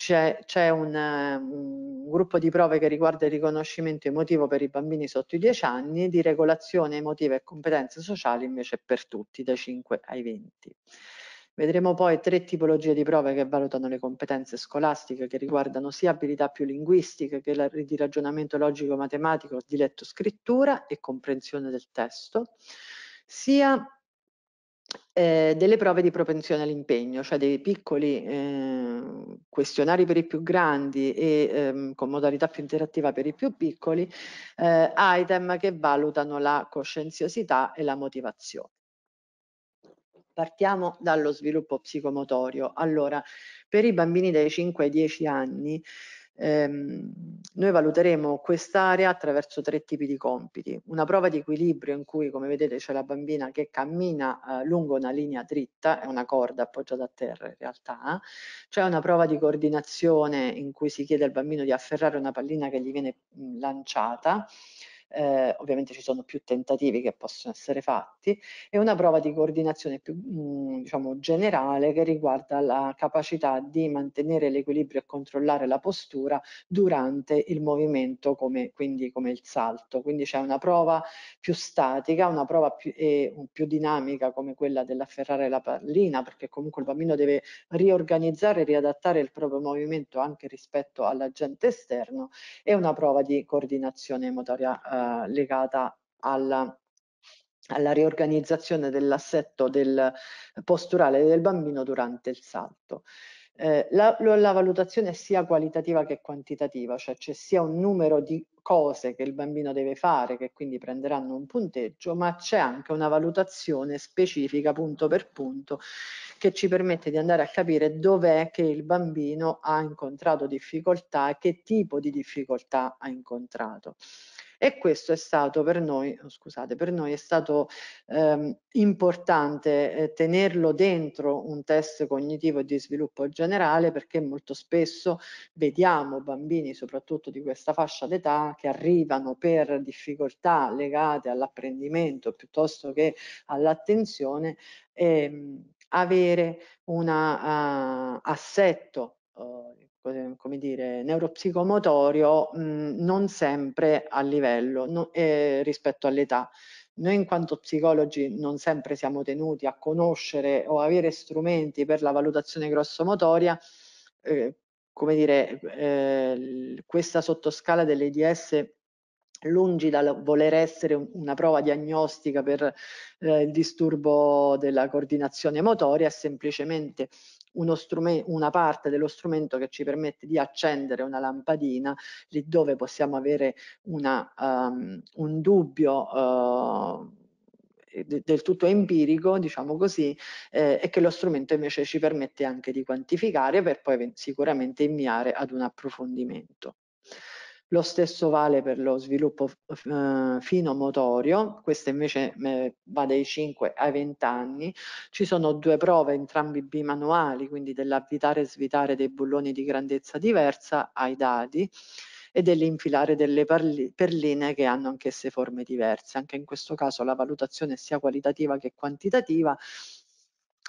c'è, un, un, gruppo di prove che riguarda il riconoscimento emotivo per i bambini sotto i 10 anni, di regolazione emotiva e competenze sociali invece per tutti, dai 5 ai 20. Vedremo poi tre tipologie di prove che valutano le competenze scolastiche che riguardano sia abilità più linguistiche che la, di ragionamento logico-matematico, di letto-scrittura e comprensione del testo, sia eh, delle prove di propensione all'impegno, cioè dei piccoli eh, questionari per i più grandi e ehm, con modalità più interattiva per i più piccoli, eh, item che valutano la coscienziosità e la motivazione. Partiamo dallo sviluppo psicomotorio. Allora, per i bambini dai 5 ai 10 anni Ehm, noi valuteremo quest'area attraverso tre tipi di compiti. Una prova di equilibrio in cui, come vedete, c'è la bambina che cammina eh, lungo una linea dritta, è una corda appoggiata a terra in realtà. C'è una prova di coordinazione in cui si chiede al bambino di afferrare una pallina che gli viene mh, lanciata eh, ovviamente ci sono più tentativi che possono essere fatti, e una prova di coordinazione più mh, mm, diciamo, generale che riguarda la capacità di mantenere l'equilibrio e controllare la postura durante il movimento, come, quindi come il salto. Quindi c'è una prova più statica, una prova più, e, un, più dinamica come quella dell'afferrare la pallina, perché comunque il bambino deve riorganizzare, riadattare il proprio movimento anche rispetto all'agente esterno, e una prova di coordinazione motoria. Eh, eh, legata alla alla riorganizzazione dell'assetto del posturale del bambino durante il salto. Eh, la, la, valutazione è sia qualitativa che quantitativa, cioè c'è sia un numero di cose che il bambino deve fare, che quindi prenderanno un punteggio, ma c'è anche una valutazione specifica punto per punto che ci permette di andare a capire dov'è che il bambino ha incontrato difficoltà e che tipo di difficoltà ha incontrato e questo è stato per noi, oh, scusate, per noi è stato ehm, importante eh, tenerlo dentro un test cognitivo di sviluppo generale perché molto spesso vediamo bambini soprattutto di questa fascia d'età che arrivano per difficoltà legate all'apprendimento piuttosto che all'attenzione ehm, avere un uh, ah, assetto come dire, neuropsicomotorio mh, mm, non sempre a livello no, eh, rispetto all'età. Noi in quanto psicologi non sempre siamo tenuti a conoscere o avere strumenti per la valutazione grossomotoria, eh, come dire, eh, questa sottoscala dell'EDS lungi dal voler essere una prova diagnostica per eh, il disturbo della coordinazione motoria, è semplicemente una parte dello strumento che ci permette di accendere una lampadina lì dove possiamo avere una, um, un dubbio uh, del tutto empirico, diciamo così, eh, e che lo strumento invece ci permette anche di quantificare per poi sicuramente inviare ad un approfondimento. Lo stesso vale per lo sviluppo eh, fino-motorio, questo invece eh, va dai 5 ai 20 anni. Ci sono due prove, entrambi bimanuali, quindi dell'avvitare e svitare dei bulloni di grandezza diversa ai dadi e dell'infilare delle perline che hanno anch'esse forme diverse. Anche in questo caso la valutazione sia qualitativa che quantitativa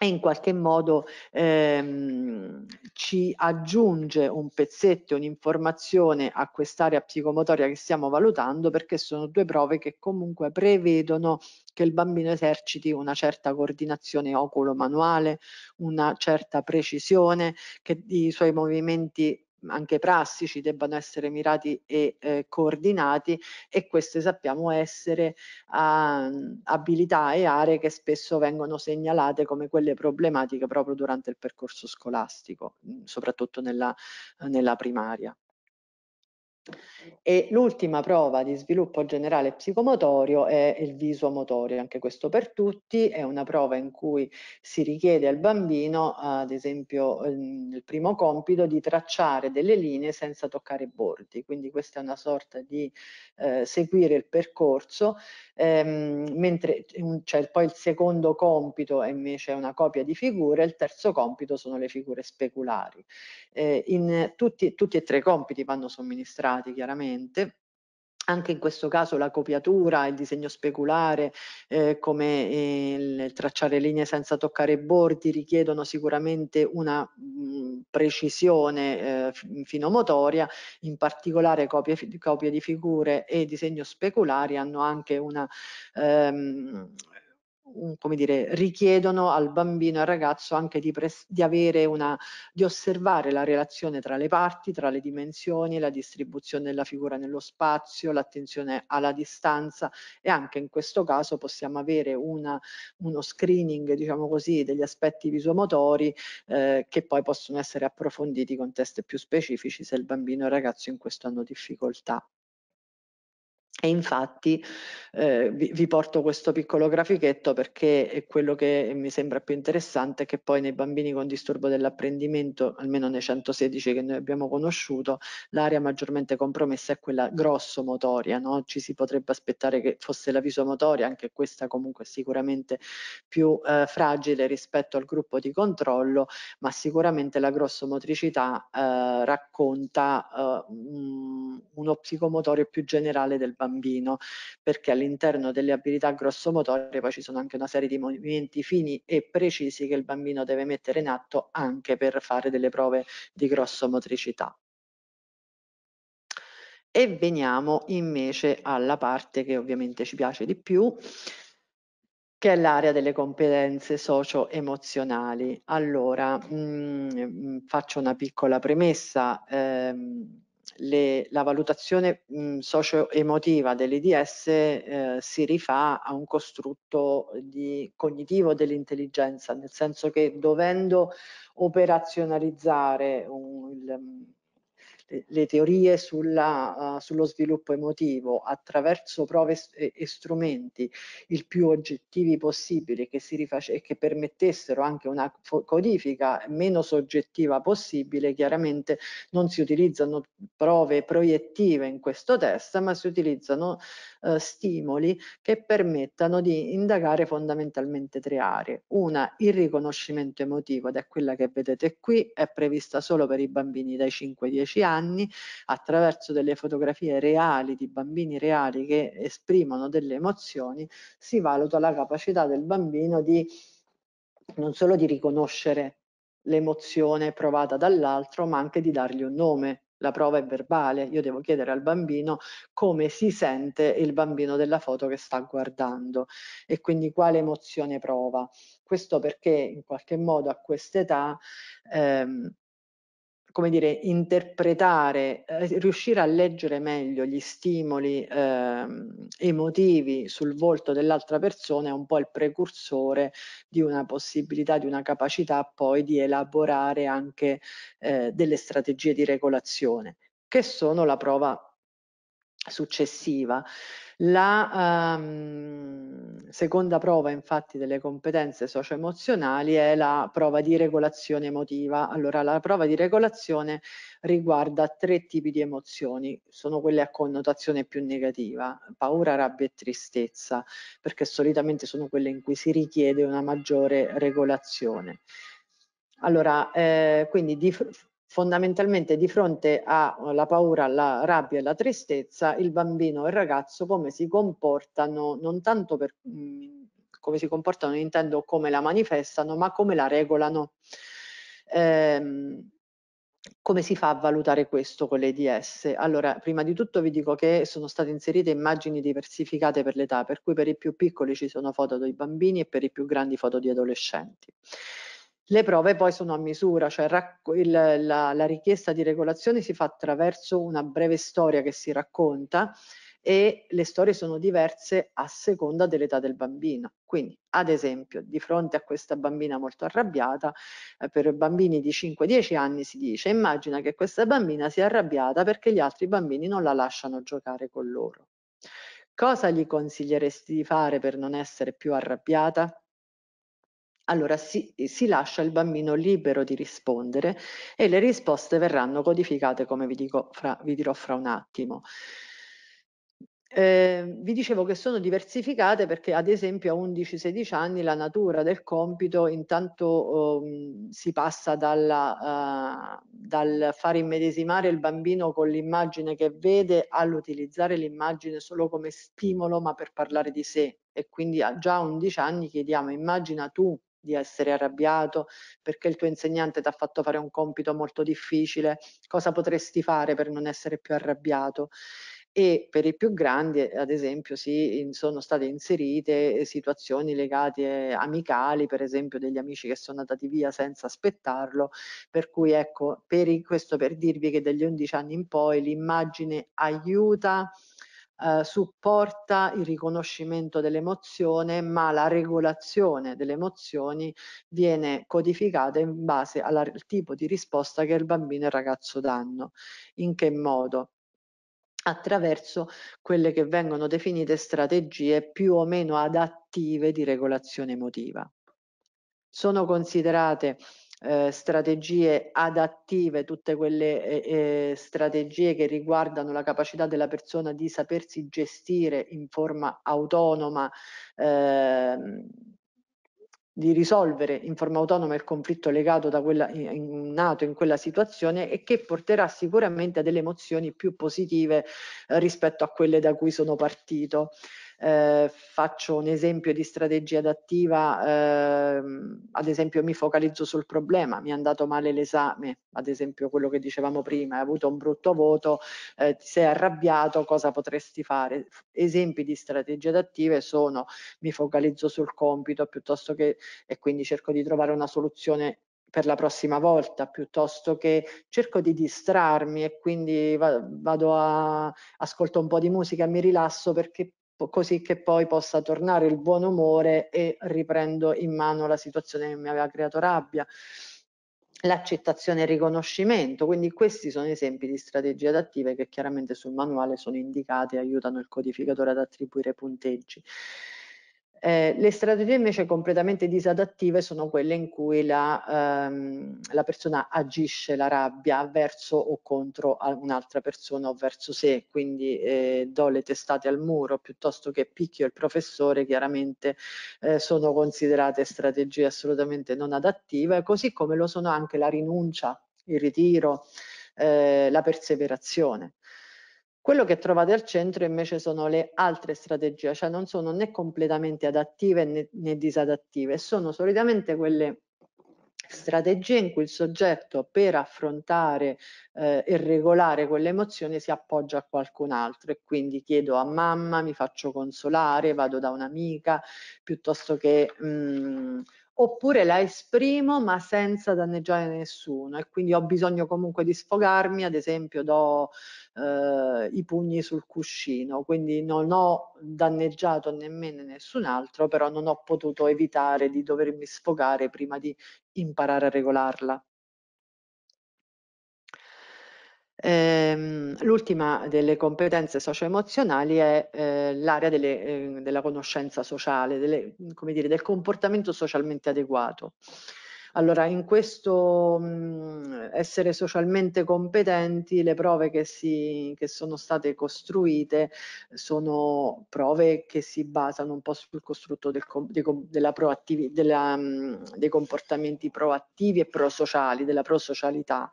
e in qualche modo ehm, ci aggiunge un pezzetto, un'informazione a quest'area psicomotoria che stiamo valutando perché sono due prove che comunque prevedono che il bambino eserciti una certa coordinazione oculo-manuale, una certa precisione, che i suoi movimenti anche prassici debbano essere mirati e eh, coordinati e queste sappiamo essere uh, abilità e aree che spesso vengono segnalate come quelle problematiche proprio durante il percorso scolastico, mm, soprattutto nella, nella primaria. E l'ultima prova di sviluppo generale psicomotorio è il visomotorio, anche questo per tutti, è una prova in cui si richiede al bambino, ad esempio nel ehm, primo compito, di tracciare delle linee senza toccare i bordi, quindi questa è una sorta di eh, seguire il percorso, ehm, mentre cioè, poi il secondo compito è invece una copia di figure, il terzo compito sono le figure speculari. Eh, in tutti, tutti e tre i compiti vanno somministrati risultati chiaramente anche in questo caso la copiatura, il disegno speculare, eh, come eh, il tracciare linee senza toccare bordi richiedono sicuramente una mh, mm, precisione eh, motoria, in particolare copie, copie, di figure e disegno speculare hanno anche una ehm, come dire, richiedono al bambino e al ragazzo anche di, di, avere una, di osservare la relazione tra le parti, tra le dimensioni, la distribuzione della figura nello spazio, l'attenzione alla distanza e anche in questo caso possiamo avere una, uno screening, diciamo così, degli aspetti visuomotori eh, che poi possono essere approfonditi con test più specifici se il bambino e il ragazzo in questo hanno difficoltà. E infatti eh, vi, vi, porto questo piccolo grafichetto perché è quello che mi sembra più interessante che poi nei bambini con disturbo dell'apprendimento, almeno nei 116 che noi abbiamo conosciuto, l'area maggiormente compromessa è quella grossomotoria, no? ci si potrebbe aspettare che fosse la visomotoria, anche questa comunque sicuramente più eh, fragile rispetto al gruppo di controllo, ma sicuramente la grossomotricità eh, racconta eh, uno psicomotorio più generale del bambino bambino, perché all'interno delle abilità grossomotorie poi ci sono anche una serie di movimenti fini e precisi che il bambino deve mettere in atto anche per fare delle prove di grossomotricità. E veniamo invece alla parte che ovviamente ci piace di più, che è l'area delle competenze socio-emozionali. Allora, mh, mm, mm, faccio una piccola premessa. Eh, le, la valutazione mh, mhmm, socio-emotiva dell'IDS eh, si rifà a un costrutto di, cognitivo dell'intelligenza, nel senso che dovendo operazionalizzare un, il, mhmm, le teorie sulla, uh, sullo sviluppo emotivo attraverso prove e, strumenti il più oggettivi possibili che si riface, e che permettessero anche una codifica meno soggettiva possibile, chiaramente non si utilizzano prove proiettive in questo test, ma si utilizzano uh, stimoli che permettano di indagare fondamentalmente tre aree. Una, il riconoscimento emotivo ed è quella che vedete qui, è prevista solo per i bambini dai 5-10 anni, anni attraverso delle fotografie reali di bambini reali che esprimono delle emozioni si valuta la capacità del bambino di non solo di riconoscere l'emozione provata dall'altro ma anche di dargli un nome la prova è verbale, io devo chiedere al bambino come si sente il bambino della foto che sta guardando e quindi quale emozione prova. Questo perché in qualche modo a quest'età ehm, come dire, interpretare, eh, riuscire a leggere meglio gli stimoli eh, emotivi sul volto dell'altra persona è un po' il precursore di una possibilità, di una capacità poi di elaborare anche eh, delle strategie di regolazione, che sono la prova successiva. La ehm, seconda prova infatti delle competenze socio-emozionali è la prova di regolazione emotiva. Allora la prova di regolazione riguarda tre tipi di emozioni, sono quelle a connotazione più negativa, paura, rabbia e tristezza, perché solitamente sono quelle in cui si richiede una maggiore regolazione. Allora, eh, quindi di, fondamentalmente di fronte alla eh, paura, alla rabbia e alla tristezza il bambino e il ragazzo come si comportano non tanto per mm, come si comportano intendo come la manifestano ma come la regolano ehm, come si fa a valutare questo con le DS? Allora, prima di tutto vi dico che sono state inserite immagini diversificate per l'età, per cui per i più piccoli ci sono foto dei bambini e per i più grandi foto di adolescenti. Le prove poi sono a misura, cioè il, la, la, richiesta di regolazione si fa attraverso una breve storia che si racconta e le storie sono diverse a seconda dell'età del bambino. Quindi, ad esempio, di fronte a questa bambina molto arrabbiata, eh, per bambini di 5-10 anni si dice, immagina che questa bambina sia arrabbiata perché gli altri bambini non la lasciano giocare con loro. Cosa gli consiglieresti di fare per non essere più arrabbiata? Allora si, si, lascia il bambino libero di rispondere e le risposte verranno codificate come vi, dico fra, vi dirò fra un attimo. Eh, vi dicevo che sono diversificate perché ad esempio a 11-16 anni la natura del compito intanto um, si passa dalla, uh, dal far immedesimare il bambino con l'immagine che vede all'utilizzare l'immagine solo come stimolo ma per parlare di sé e quindi già a 11 anni chiediamo immagina tu di essere arrabbiato, perché il tuo insegnante ti ha fatto fare un compito molto difficile, cosa potresti fare per non essere più arrabbiato? e per i più grandi ad esempio sì, sono state inserite situazioni legate amicali per esempio degli amici che sono andati via senza aspettarlo per cui ecco per questo per dirvi che dagli 11 anni in poi l'immagine aiuta eh, supporta il riconoscimento dell'emozione, ma la regolazione delle emozioni viene codificata in base alla, al tipo di risposta che il bambino e il ragazzo danno. In che modo? attraverso quelle che vengono definite strategie più o meno adattive di regolazione emotiva. Sono considerate eh, strategie adattive, tutte quelle eh, eh, strategie che riguardano la capacità della persona di sapersi gestire in forma autonoma, eh, di risolvere in forma autonoma il conflitto legato da quella, in, nato in quella situazione e che porterà sicuramente a delle emozioni più positive eh, rispetto a quelle da cui sono partito. Eh, faccio un esempio di strategia adattiva, ehm, ad esempio mi focalizzo sul problema, mi è andato male l'esame, ad esempio quello che dicevamo prima, hai avuto un brutto voto, eh, ti sei arrabbiato, cosa potresti fare? Esempi di strategie adattive sono mi focalizzo sul compito piuttosto che e quindi cerco di trovare una soluzione per la prossima volta piuttosto che cerco di distrarmi e quindi vado a ascolto un po' di musica, mi rilasso perché così che poi possa tornare il buon umore e riprendo in mano la situazione che mi aveva creato rabbia l'accettazione e il riconoscimento. Quindi questi sono esempi di strategie adattive che chiaramente sul manuale sono indicate e aiutano il codificatore ad attribuire punteggi. Eh, le strategie invece completamente disadattive sono quelle in cui la, ehm, la persona agisce la rabbia verso o contro un'altra persona o verso sé, quindi eh, do le testate al muro piuttosto che picchio il professore, chiaramente eh, sono considerate strategie assolutamente non adattive, così come lo sono anche la rinuncia, il ritiro, eh, la perseverazione. Quello che trovate al centro invece sono le altre strategie, cioè non sono né completamente adattive né, né disadattive, sono solitamente quelle strategie in cui il soggetto per affrontare eh, e regolare quell'emozione si appoggia a qualcun altro e quindi chiedo a mamma, mi faccio consolare, vado da un'amica, piuttosto che mh, mm, oppure la esprimo ma senza danneggiare nessuno e quindi ho bisogno comunque di sfogarmi, ad esempio do eh, i pugni sul cuscino, quindi non ho danneggiato nemmeno nessun altro, però non ho potuto evitare di dovermi sfogare prima di imparare a regolarla. Ehm, l'ultima delle competenze socio-emozionali è eh, l'area delle, eh, della conoscenza sociale, delle, dire, del comportamento socialmente adeguato. Allora, in questo mh, mm, essere socialmente competenti, le prove che, si, che, sono state costruite sono prove che si basano un po' sul costrutto del, de, della della, mh, mm, dei comportamenti proattivi e prosociali, della prosocialità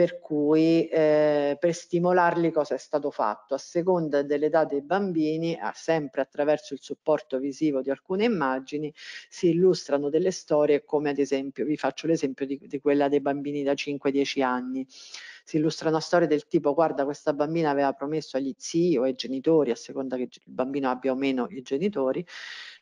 per cui eh, per stimolarli cosa è stato fatto? A seconda dell'età dei bambini, sempre attraverso il supporto visivo di alcune immagini, si illustrano delle storie come ad esempio, vi faccio l'esempio di, di quella dei bambini da 5-10 anni si illustrano storie del tipo guarda questa bambina aveva promesso agli zii o ai genitori a seconda che il bambino abbia o meno i genitori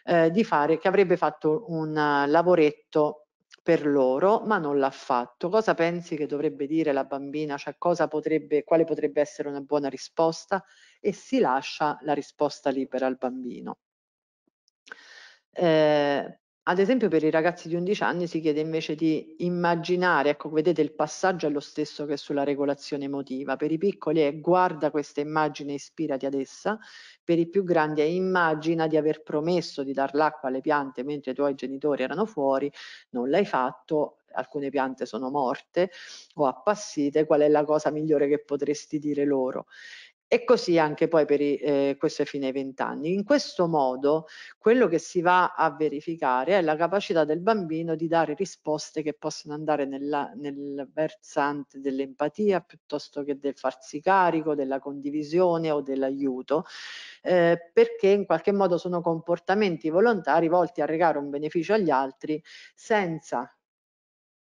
eh, di fare che avrebbe fatto un eh, lavoretto per loro, ma non l'ha fatto. Cosa pensi che dovrebbe dire la bambina? Cioè, potrebbe, quale potrebbe essere una buona risposta? E si lascia la risposta libera al bambino. Eh, ad esempio per i ragazzi di 11 anni si chiede invece di immaginare, ecco vedete il passaggio è lo stesso che sulla regolazione emotiva, per i piccoli è guarda questa immagine, ispirati ad essa, per i più grandi è immagina di aver promesso di dar l'acqua alle piante mentre i tuoi genitori erano fuori, non l'hai fatto, alcune piante sono morte o appassite, qual è la cosa migliore che potresti dire loro? e così anche poi per i, eh, questo fine ai vent'anni. In questo modo quello che si va a verificare è la capacità del bambino di dare risposte che possono andare nella, nel versante dell'empatia piuttosto che del farsi carico, della condivisione o dell'aiuto, eh, perché in qualche modo sono comportamenti volontari volti a regare un beneficio agli altri senza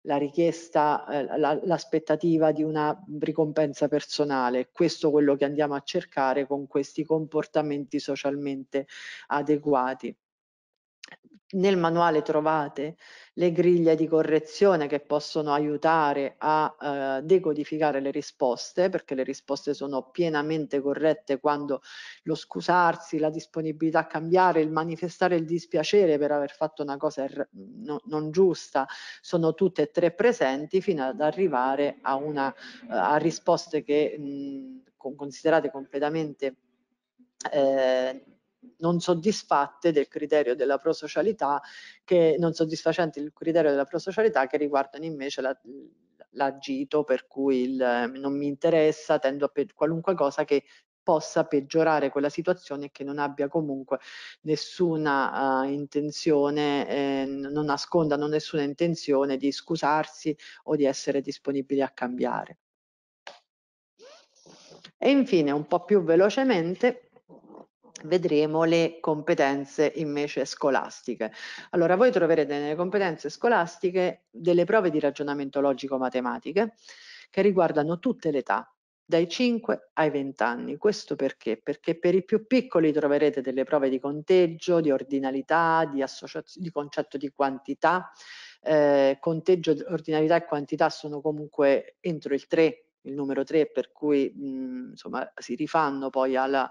la richiesta, eh, la, l'aspettativa di una ricompensa personale. Questo è quello che andiamo a cercare con questi comportamenti socialmente adeguati. Nel manuale trovate le griglie di correzione che possono aiutare a eh, decodificare le risposte, perché le risposte sono pienamente corrette quando lo scusarsi, la disponibilità a cambiare, il manifestare il dispiacere per aver fatto una cosa no, non giusta, sono tutte e tre presenti fino ad arrivare a, una, eh, a risposte che mh, mm, considerate completamente eh, non soddisfatte del criterio della prosocialità, che, non soddisfacenti del criterio della prosocialità che riguardano invece la, l'agito, per cui il, ehm, non mi interessa, tendo a pe- qualunque cosa che possa peggiorare quella situazione e che non abbia comunque nessuna uh, intenzione, eh, non nascondano nessuna intenzione di scusarsi o di essere disponibili a cambiare. E infine, un po' più velocemente, vedremo le competenze invece scolastiche. Allora voi troverete nelle competenze scolastiche delle prove di ragionamento logico-matematiche che riguardano tutte le età, dai 5 ai 20 anni. Questo perché? Perché per i più piccoli troverete delle prove di conteggio, di ordinalità, di, di concetto di quantità. Eh, conteggio, ordinalità e quantità sono comunque entro il 3 il numero 3 per cui mh, insomma si rifanno poi alla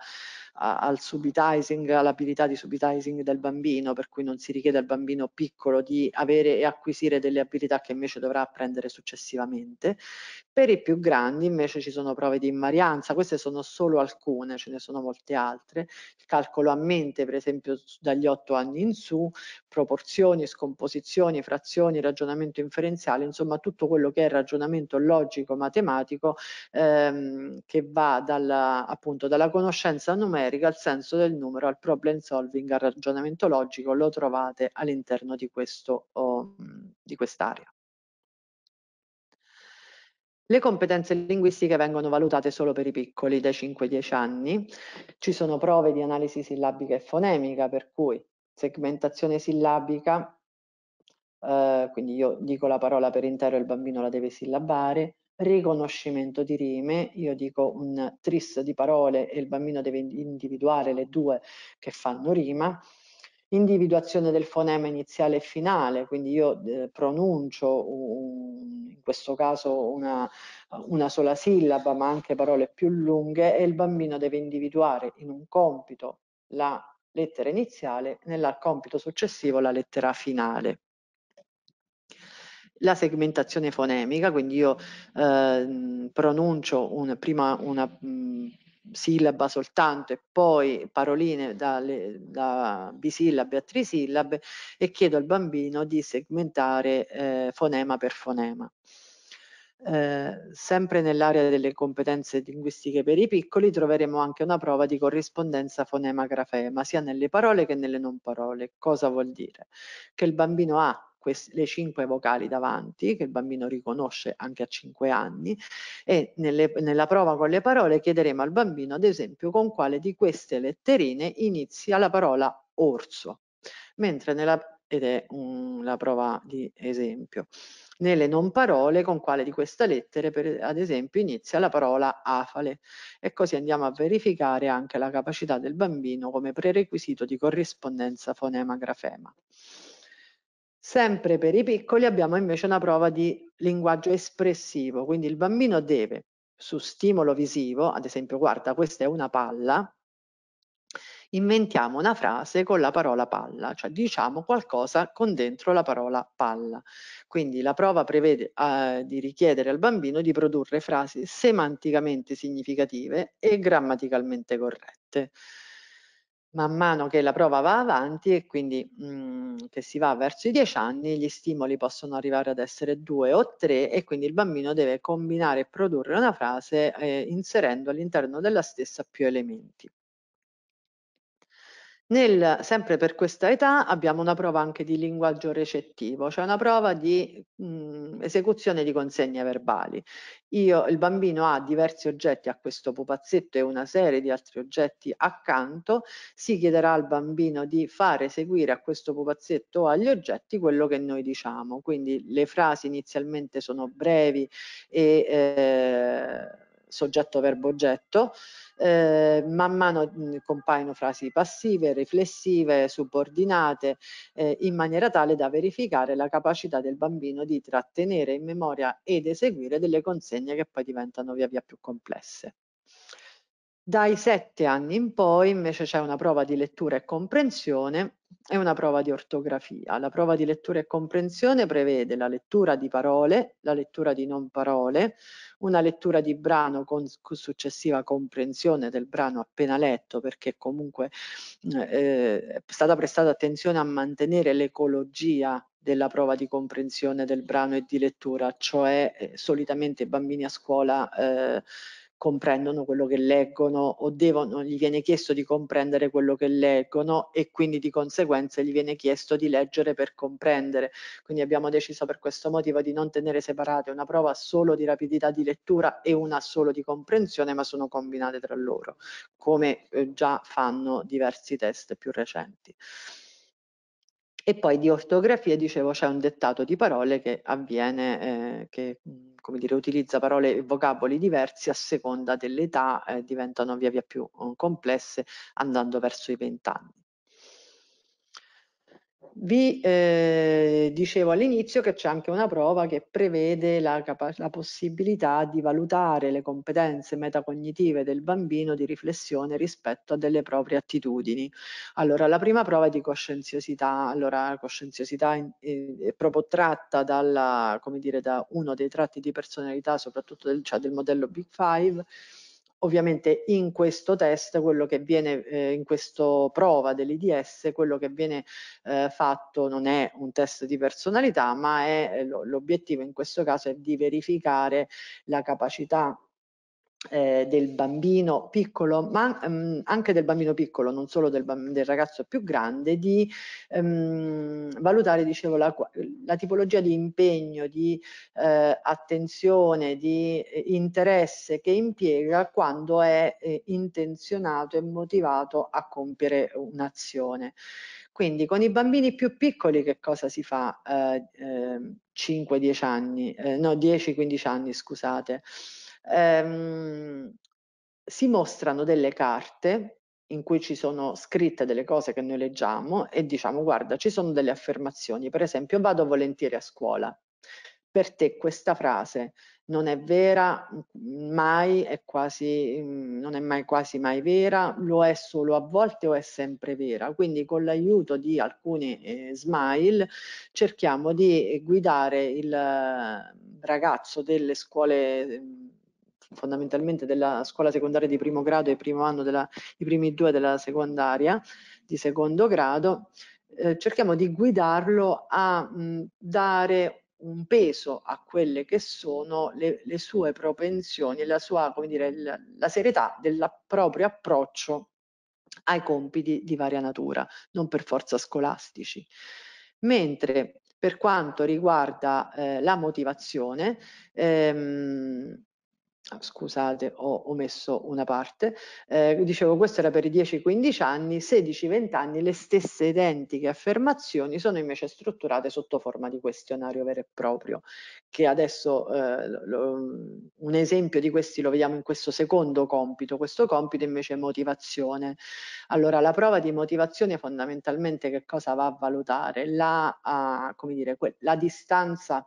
a, al subitizing, all'abilità di subitizing del bambino, per cui non si richiede al bambino piccolo di avere e acquisire delle abilità che invece dovrà apprendere successivamente. Per i più grandi invece ci sono prove di invarianza, queste sono solo alcune, ce ne sono molte altre, il calcolo a mente per esempio dagli 8 anni in su, proporzioni, scomposizioni, frazioni, ragionamento inferenziale, insomma tutto quello che è ragionamento logico, matematico, ehm, che va dalla, appunto dalla conoscenza numerica numerica, al senso del numero, al problem solving, al ragionamento logico, lo trovate all'interno di oh, di quest'area. Le competenze linguistiche vengono valutate solo per i piccoli dai 5-10 anni. Ci sono prove di analisi sillabica e fonemica, per cui segmentazione sillabica, eh, quindi io dico la parola per intero e il bambino la deve sillabare, riconoscimento di rime, io dico un tris di parole e il bambino deve individuare le due che fanno rima, individuazione del fonema iniziale e finale, quindi io eh, pronuncio un, in questo caso una, una, sola sillaba ma anche parole più lunghe e il bambino deve individuare in un compito la lettera iniziale, nel compito successivo la lettera finale la segmentazione fonemica, quindi io eh, pronuncio una, prima una mh, mm, sillaba soltanto e poi paroline da, le, da bisillabe a trisillabe e chiedo al bambino di segmentare eh, fonema per fonema. Eh, sempre nell'area delle competenze linguistiche per i piccoli troveremo anche una prova di corrispondenza fonema-grafema sia nelle parole che nelle non parole. Cosa vuol dire? Che il bambino ha queste, le cinque vocali davanti, che il bambino riconosce anche a cinque anni, e nelle, nella prova con le parole chiederemo al bambino, ad esempio, con quale di queste letterine inizia la parola orso, mentre nella ed è um, la prova di esempio. Nelle non parole, con quale di queste lettere, per, ad esempio, inizia la parola afale. E così andiamo a verificare anche la capacità del bambino come prerequisito di corrispondenza fonema-grafema. Sempre per i piccoli abbiamo invece una prova di linguaggio espressivo, quindi il bambino deve su stimolo visivo, ad esempio guarda questa è una palla, inventiamo una frase con la parola palla, cioè diciamo qualcosa con dentro la parola palla. Quindi la prova prevede eh, di richiedere al bambino di produrre frasi semanticamente significative e grammaticalmente corrette man mano che la prova va avanti e quindi mh, mhmm, che si va verso i 10 anni, gli stimoli possono arrivare ad essere due o tre e quindi il bambino deve combinare e produrre una frase eh, inserendo all'interno della stessa più elementi. Nel, sempre per questa età abbiamo una prova anche di linguaggio recettivo, cioè una prova di mh, mhmm, esecuzione di consegne verbali. Io, il bambino ha diversi oggetti a questo pupazzetto e una serie di altri oggetti accanto, si chiederà al bambino di fare eseguire a questo pupazzetto o agli oggetti quello che noi diciamo, quindi le frasi inizialmente sono brevi e... Eh, soggetto verbo oggetto, eh, man mano mm, compaiono frasi passive, riflessive, subordinate, eh, in maniera tale da verificare la capacità del bambino di trattenere in memoria ed eseguire delle consegne che poi diventano via via più complesse. Dai sette anni in poi invece c'è una prova di lettura e comprensione è una prova di ortografia. La prova di lettura e comprensione prevede la lettura di parole, la lettura di non parole, una lettura di brano con successiva comprensione del brano appena letto, perché comunque mm, eh, è stata prestata attenzione a mantenere l'ecologia della prova di comprensione del brano e di lettura, cioè eh, solitamente i bambini a scuola eh, comprendono quello che leggono o devono, gli viene chiesto di comprendere quello che leggono e quindi di conseguenza gli viene chiesto di leggere per comprendere. Quindi abbiamo deciso per questo motivo di non tenere separate una prova solo di rapidità di lettura e una solo di comprensione, ma sono combinate tra loro, come eh, già fanno diversi test più recenti. E poi di ortografia, dicevo, c'è un dettato di parole che avviene, eh, che come dire, utilizza parole e vocaboli diversi a seconda dell'età, eh, diventano via via più eh, complesse andando verso i vent'anni. Vi eh, dicevo all'inizio che c'è anche una prova che prevede la, la, possibilità di valutare le competenze metacognitive del bambino di riflessione rispetto a delle proprie attitudini. Allora, la prima prova è di coscienziosità, allora la coscienziosità in, eh, è proprio tratta dalla, come dire, da uno dei tratti di personalità, soprattutto del, cioè del modello Big Five, Ovviamente in questo test, quello che viene eh, in questa prova dell'IDS, quello che viene eh, fatto non è un test di personalità, ma è eh, l'obiettivo in questo caso è di verificare la capacità eh, del bambino piccolo, ma um, anche del bambino piccolo, non solo del, del ragazzo più grande, di um, valutare dicevo, la, la, tipologia di impegno, di eh, attenzione, di eh, interesse che impiega quando è eh, intenzionato e motivato a compiere un'azione. Quindi con i bambini più piccoli che cosa si fa? 5-10 eh, eh, anni, no 10-15 anni scusate ehm, si mostrano delle carte in cui ci sono scritte delle cose che noi leggiamo e diciamo guarda ci sono delle affermazioni, per esempio vado volentieri a scuola, per te questa frase non è vera mai, è quasi, mm, non è mai quasi mai vera, lo è solo a volte o è sempre vera. Quindi con l'aiuto di alcuni eh, smile cerchiamo di guidare il ragazzo delle scuole mm, fondamentalmente della scuola secondaria di primo grado e primo anno della, i primi due della secondaria di secondo grado, eh, cerchiamo di guidarlo a mh, mm, dare un peso a quelle che sono le, le sue propensioni, e la sua, come dire, la, la serietà del proprio approccio ai compiti di varia natura, non per forza scolastici. Mentre per quanto riguarda eh, la motivazione, ehm, Ah, scusate ho omesso una parte, eh, dicevo questo era per i 10-15 anni, 16-20 anni le stesse identiche affermazioni sono invece strutturate sotto forma di questionario vero e proprio, che adesso eh, lo, mm, un esempio di questi lo vediamo in questo secondo compito, questo compito invece è motivazione. Allora la prova di motivazione fondamentalmente che cosa va a valutare? La, uh, come dire, la distanza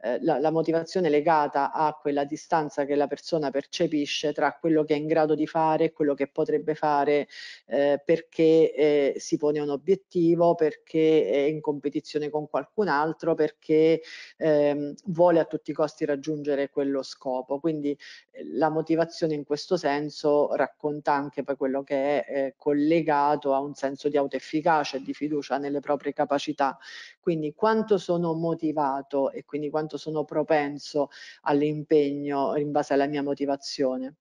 eh, la, la, motivazione legata a quella distanza che la persona percepisce tra quello che è in grado di fare e quello che potrebbe fare eh, perché eh, si pone un obiettivo, perché è in competizione con qualcun altro, perché ehm, vuole a tutti i costi raggiungere quello scopo. Quindi eh, la motivazione in questo senso racconta anche poi quello che è eh, collegato a un senso di autoefficacia e di fiducia nelle proprie capacità. Quindi quanto sono motivato e quindi quanto quanto sono propenso all'impegno in base alla mia motivazione.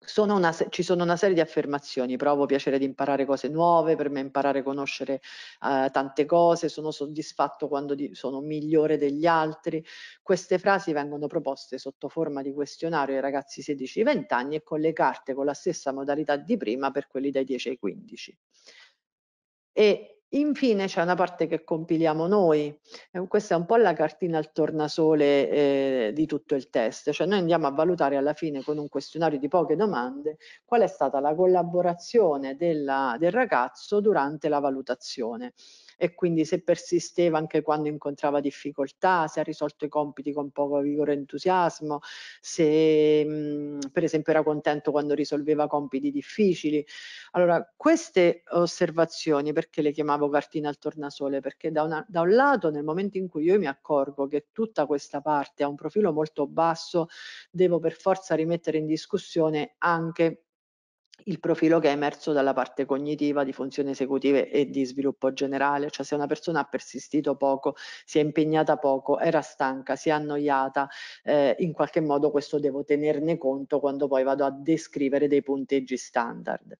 Sono una, ci sono una serie di affermazioni, provo piacere di imparare cose nuove, per me imparare a conoscere eh, tante cose, sono soddisfatto quando di, sono migliore degli altri. Queste frasi vengono proposte sotto forma di questionario ai ragazzi 16-20 anni e con le carte con la stessa modalità di prima per quelli dai 10 ai 15. E Infine c'è una parte che compiliamo noi, eh, questa è un po' la cartina al tornasole eh, di tutto il test, cioè noi andiamo a valutare alla fine con un questionario di poche domande qual è stata la collaborazione della, del ragazzo durante la valutazione e quindi se persisteva anche quando incontrava difficoltà, se ha risolto i compiti con poco vigore e entusiasmo, se mh, mhmm, per esempio era contento quando risolveva compiti difficili. Allora, queste osservazioni, perché le chiamavo cartina al tornasole? Perché da, una, da un lato nel momento in cui io mi accorgo che tutta questa parte ha un profilo molto basso, devo per forza rimettere in discussione anche il profilo che è emerso dalla parte cognitiva di funzioni esecutive e di sviluppo generale, cioè se una persona ha persistito poco, si è impegnata poco, era stanca, si è annoiata, eh, in qualche modo questo devo tenerne conto quando poi vado a descrivere dei punteggi standard.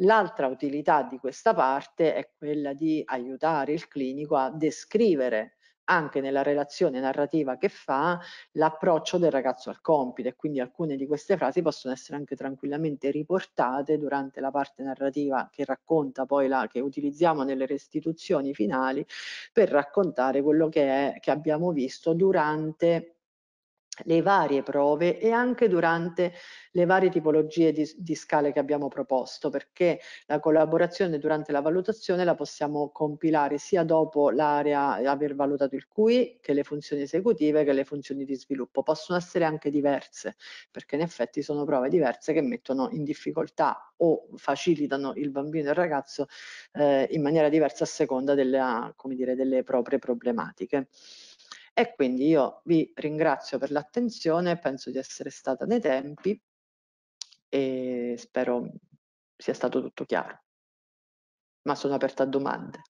L'altra utilità di questa parte è quella di aiutare il clinico a descrivere anche nella relazione narrativa che fa l'approccio del ragazzo al compito e quindi alcune di queste frasi possono essere anche tranquillamente riportate durante la parte narrativa che racconta poi la che utilizziamo nelle restituzioni finali per raccontare quello che, è, che abbiamo visto durante le varie prove e anche durante le varie tipologie di, di, scale che abbiamo proposto perché la collaborazione durante la valutazione la possiamo compilare sia dopo l'area eh, aver valutato il CUI che le funzioni esecutive che le funzioni di sviluppo possono essere anche diverse perché in effetti sono prove diverse che mettono in difficoltà o facilitano il bambino e il ragazzo eh, in maniera diversa a seconda della, dire, delle proprie problematiche. E quindi io vi ringrazio per l'attenzione, penso di essere stata nei tempi e spero sia stato tutto chiaro. Ma sono aperta a domande.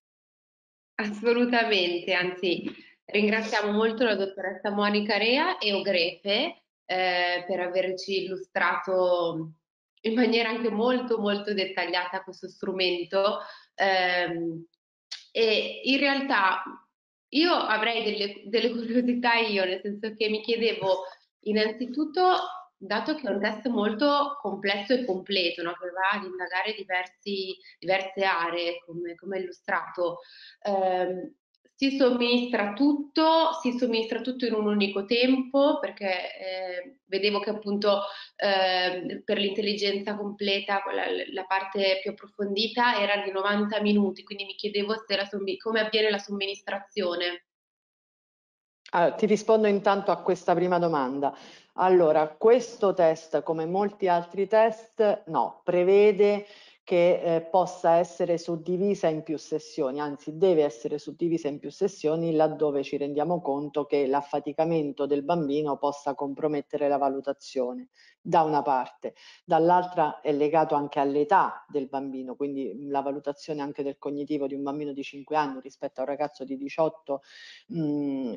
Assolutamente, anzi ringraziamo molto la dottoressa Monica Rea e Ogrefe eh, per averci illustrato in maniera anche molto molto dettagliata questo strumento eh, e in realtà io avrei delle, delle curiosità io, nel senso che mi chiedevo innanzitutto dato che è un test molto complesso e completo, no? che va ad indagare diversi, diverse aree, come, come illustrato, ehm, si somministra tutto, si somministra tutto in un unico tempo perché eh, vedevo che appunto eh, per l'intelligenza completa la, la, parte più approfondita era di 90 minuti, quindi mi chiedevo come avviene la somministrazione. Allora, ah, ti rispondo intanto a questa prima domanda. Allora, questo test, come molti altri test, no, prevede che eh, possa essere suddivisa in più sessioni, anzi deve essere suddivisa in più sessioni laddove ci rendiamo conto che l'affaticamento del bambino possa compromettere la valutazione, da una parte, dall'altra è legato anche all'età del bambino, quindi la valutazione anche del cognitivo di un bambino di 5 anni rispetto a un ragazzo di 18 mh,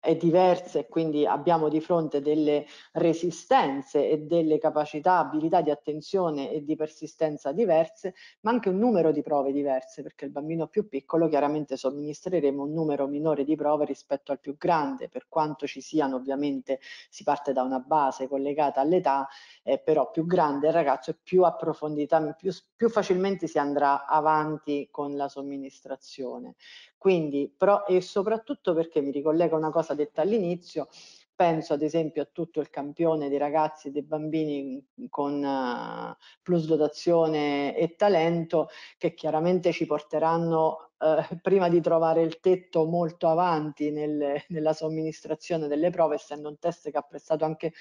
è diversa e quindi abbiamo di fronte delle resistenze e delle capacità, abilità di attenzione e di persistenza diverse, ma anche un numero di prove diverse, perché il bambino più piccolo chiaramente somministreremo un numero minore di prove rispetto al più grande, per quanto ci siano ovviamente, si parte da una base collegata all'età, eh, però più grande il ragazzo e più approfondità, più, più facilmente si andrà avanti con la somministrazione. Quindi, però, e soprattutto perché mi ricollego a una cosa detta all'inizio, penso ad esempio a tutto il campione dei ragazzi e dei bambini mhmm, con uh, plus dotazione e talento che chiaramente ci porteranno uh, prima di trovare il tetto molto avanti nel, nella somministrazione delle prove essendo un test che ha prestato anche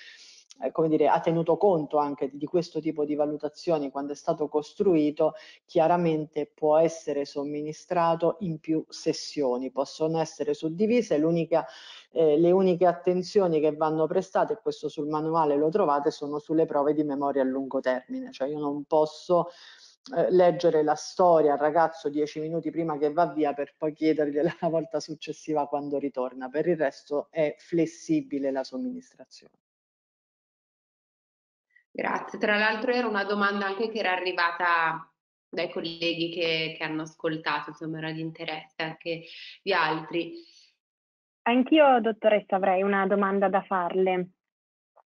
eh, come dire, ha tenuto conto anche di, di, questo tipo di valutazioni quando è stato costruito, chiaramente può essere somministrato in più sessioni, possono essere suddivise, eh, le uniche attenzioni che vanno prestate, e questo sul manuale lo trovate, sono sulle prove di memoria a lungo termine, cioè io non posso eh, leggere la storia al ragazzo dieci minuti prima che va via per poi chiedergliela la volta successiva quando ritorna, per il resto è flessibile la somministrazione. Grazie, tra l'altro era una domanda anche che era arrivata dai colleghi che, che hanno ascoltato, insomma era di interesse anche di altri. Anch'io, dottoressa, avrei una domanda da farle.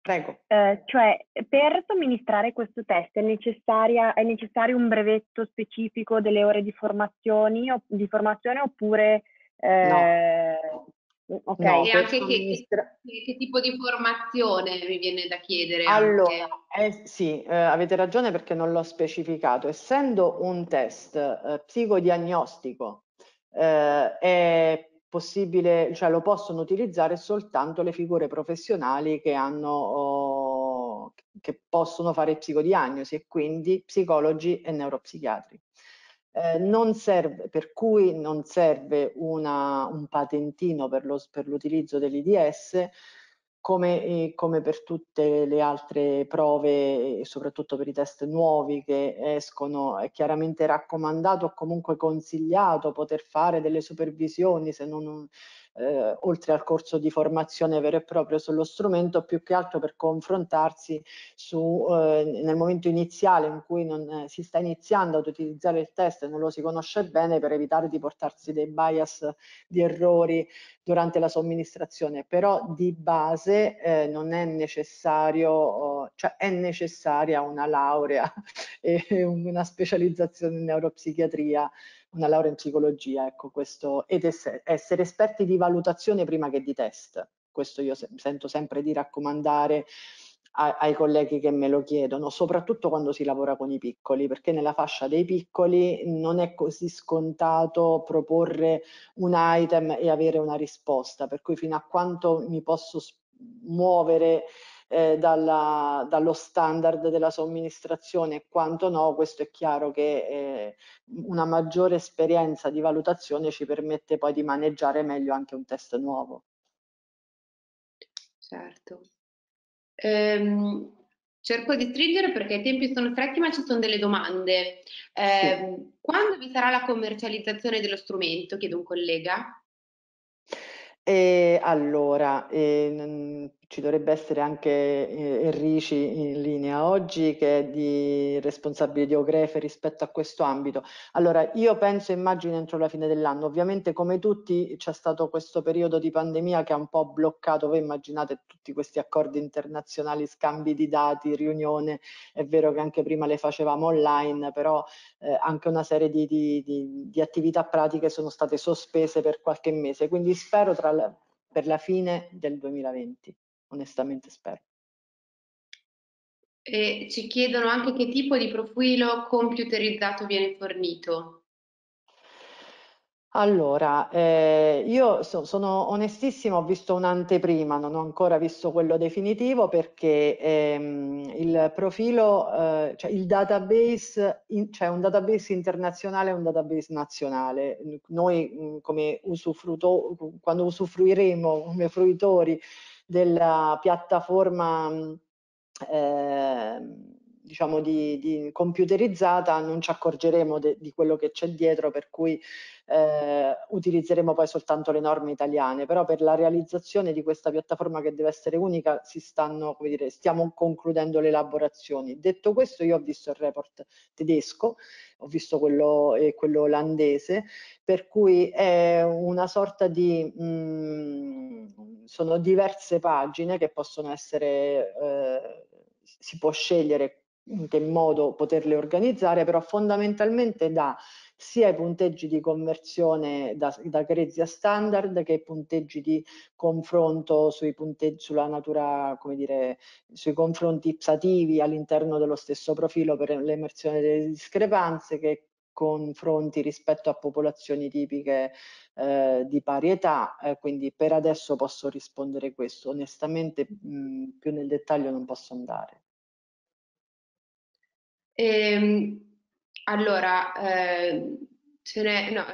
Prego. Eh, cioè, per somministrare questo test è, è, necessario un brevetto specifico delle ore di, di formazione oppure... Eh, no. Okay, no, e anche somministra... che, che, tipo di formazione mi viene da chiedere? Allora, eh, sì, eh, avete ragione perché non l'ho specificato. Essendo un test eh, psicodiagnostico, eh, è possibile, cioè lo possono utilizzare soltanto le figure professionali che hanno oh, che possono fare psicodiagnosi e quindi psicologi e neuropsichiatri. Eh, serve, per cui non serve una, un patentino per, l'utilizzo dell'IDS, come, come, per tutte le altre prove, soprattutto per i test nuovi che escono, è chiaramente raccomandato o comunque consigliato poter fare delle supervisioni se non, eh, oltre al corso di formazione vero e proprio sullo strumento, più che altro per confrontarsi su, eh, nel momento iniziale in cui non, eh, si sta iniziando ad utilizzare il test e non lo si conosce bene per evitare di portarsi dei bias, di errori durante la somministrazione, però di base eh, non è necessario, eh, cioè è necessaria una laurea e una specializzazione in neuropsichiatria una laurea in psicologia, ecco questo, ed ess essere esperti di valutazione prima che di test. Questo io se sento sempre di raccomandare ai colleghi che me lo chiedono, soprattutto quando si lavora con i piccoli, perché nella fascia dei piccoli non è così scontato proporre un item e avere una risposta, per cui fino a quanto mi posso muovere eh, dalla, dallo standard della somministrazione e quanto no, questo è chiaro che eh, una maggiore esperienza di valutazione ci permette poi di maneggiare meglio anche un test nuovo. Certo. Ehm, cerco di stringere perché i tempi sono stretti ma ci sono delle domande. Ehm, sì. Quando vi sarà la commercializzazione dello strumento? Chiede un collega. E eh, allora, eh, ci dovrebbe essere anche eh, Enrici in linea oggi che è di responsabile di Ogrefe rispetto a questo ambito. Allora io penso immagino entro la fine dell'anno, ovviamente come tutti c'è stato questo periodo di pandemia che ha un po' bloccato, voi immaginate tutti questi accordi internazionali, scambi di dati, riunione, è vero che anche prima le facevamo online, però eh, anche una serie di, di, di, di attività pratiche sono state sospese per qualche mese, quindi spero tra, per la fine del 2020 onestamente spero. E ci chiedono anche che tipo di profilo computerizzato viene fornito. Allora, eh, io so, sono onestissima, ho visto un'anteprima, non ho ancora visto quello definitivo perché ehm, il profilo, eh, cioè il database, in, cioè un database internazionale e un database nazionale. Noi mh, mm, come usufruto, quando usufruiremo come fruitori della piattaforma eh, diciamo di, di computerizzata non ci accorgeremo de, di quello che c'è dietro per cui eh, utilizzeremo poi soltanto le norme italiane però per la realizzazione di questa piattaforma che deve essere unica si stanno come dire stiamo concludendo le elaborazioni detto questo io ho visto il report tedesco ho visto quello, eh, quello olandese per cui è una sorta di mh, mm, sono diverse pagine che possono essere eh, si può scegliere in che modo poterle organizzare, però fondamentalmente da sia i punteggi di conversione da, da grezia standard che i punteggi di confronto sui punteggi, sulla natura, come dire, sui confronti psativi all'interno dello stesso profilo per l'emersione delle discrepanze che confronti rispetto a popolazioni tipiche eh, di pari età, eh, quindi per adesso posso rispondere questo, onestamente mh, più nel dettaglio non posso andare. Ehm, allora, eh, ce n'è, no,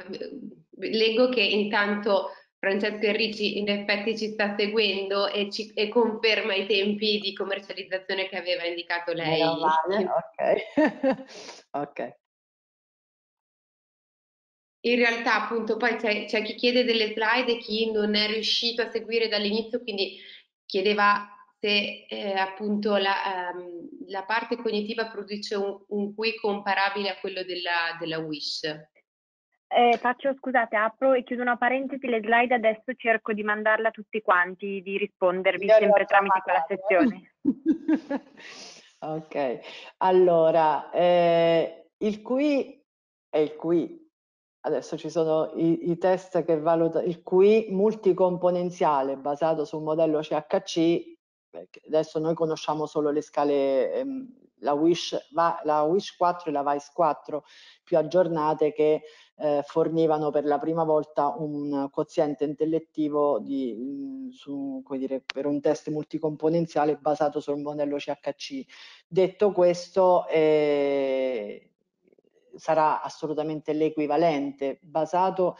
leggo che intanto Francesco Enrici in effetti ci sta seguendo e, ci, e, conferma i tempi di commercializzazione che aveva indicato lei. No, vale. ok. ok. In realtà appunto poi c'è, chi chiede delle slide e chi non è riuscito a seguire dall'inizio, quindi chiedeva se eh, appunto la, um, la, parte cognitiva produce un, un qui comparabile a quello della, della wish. Eh, faccio, scusate, apro e chiudo una parentesi, le slide adesso cerco di mandarle a tutti quanti, di rispondervi Io sempre tramite quella eh. sezione. ok, allora, eh, il qui è il qui, adesso ci sono i, i test che valutano, il QI multicomponenziale basato su un modello CHC adesso noi conosciamo solo le scale, ehm, la, Wish, la Wish 4 e la Vice 4 più aggiornate che eh, fornivano per la prima volta un quoziente intellettivo di, mm, su, dire, per un test multicomponenziale basato sul modello CHC. Detto questo, eh, sarà assolutamente l'equivalente basato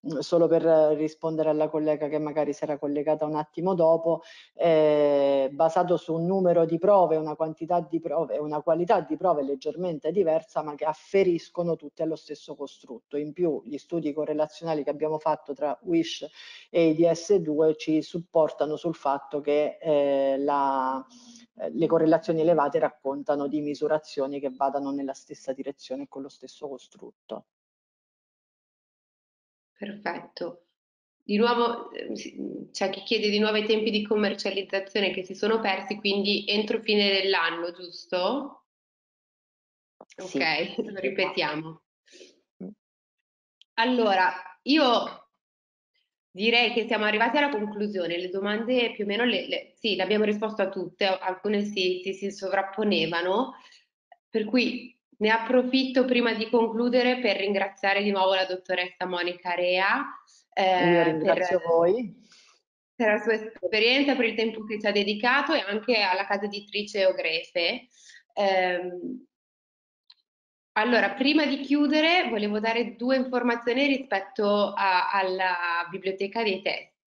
Mhmm, solo per rispondere alla collega che magari si era collegata un attimo dopo, eh, basato su un numero di prove, una quantità di prove e una qualità di prove leggermente diversa, ma che afferiscono tutte allo stesso costrutto. In più, gli studi correlazionali che abbiamo fatto tra WISH e IDS2 ci supportano sul fatto che eh, la, le correlazioni elevate raccontano di misurazioni che vadano nella stessa direzione e con lo stesso costrutto. Perfetto. Di nuovo, ehm, mhmm, c'è chi chiede di nuovo i tempi di commercializzazione che si sono persi, quindi entro fine dell'anno, giusto? Ok, lo ripetiamo. Mm. Allora, io Direi che siamo arrivati alla conclusione, le domande più o meno le, le- sì, le abbiamo risposto a tutte, alcune si, si- si sovrapponevano, per cui ne approfitto prima di concludere per ringraziare di nuovo la dottoressa Monica Rea. Eh, per, per, la sua esperienza, per il tempo che ci ha dedicato e anche alla casa editrice Ogrefe. Eh, allora, prima di chiudere, volevo dare due informazioni rispetto a, alla biblioteca dei testi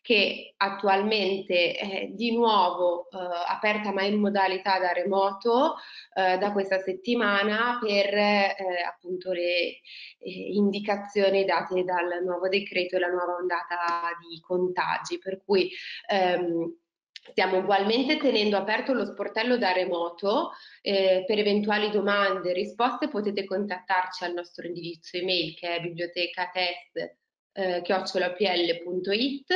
che attualmente è di nuovo eh, aperta ma in modalità da remoto eh, da questa settimana per eh, appunto le eh, indicazioni date dal nuovo decreto e la nuova ondata di contagi per cui ehm, Stiamo ugualmente tenendo aperto lo sportello da remoto, eh, per eventuali domande e risposte potete contattarci al nostro indirizzo email che è bibliotecatest eh, chiocciolapl.it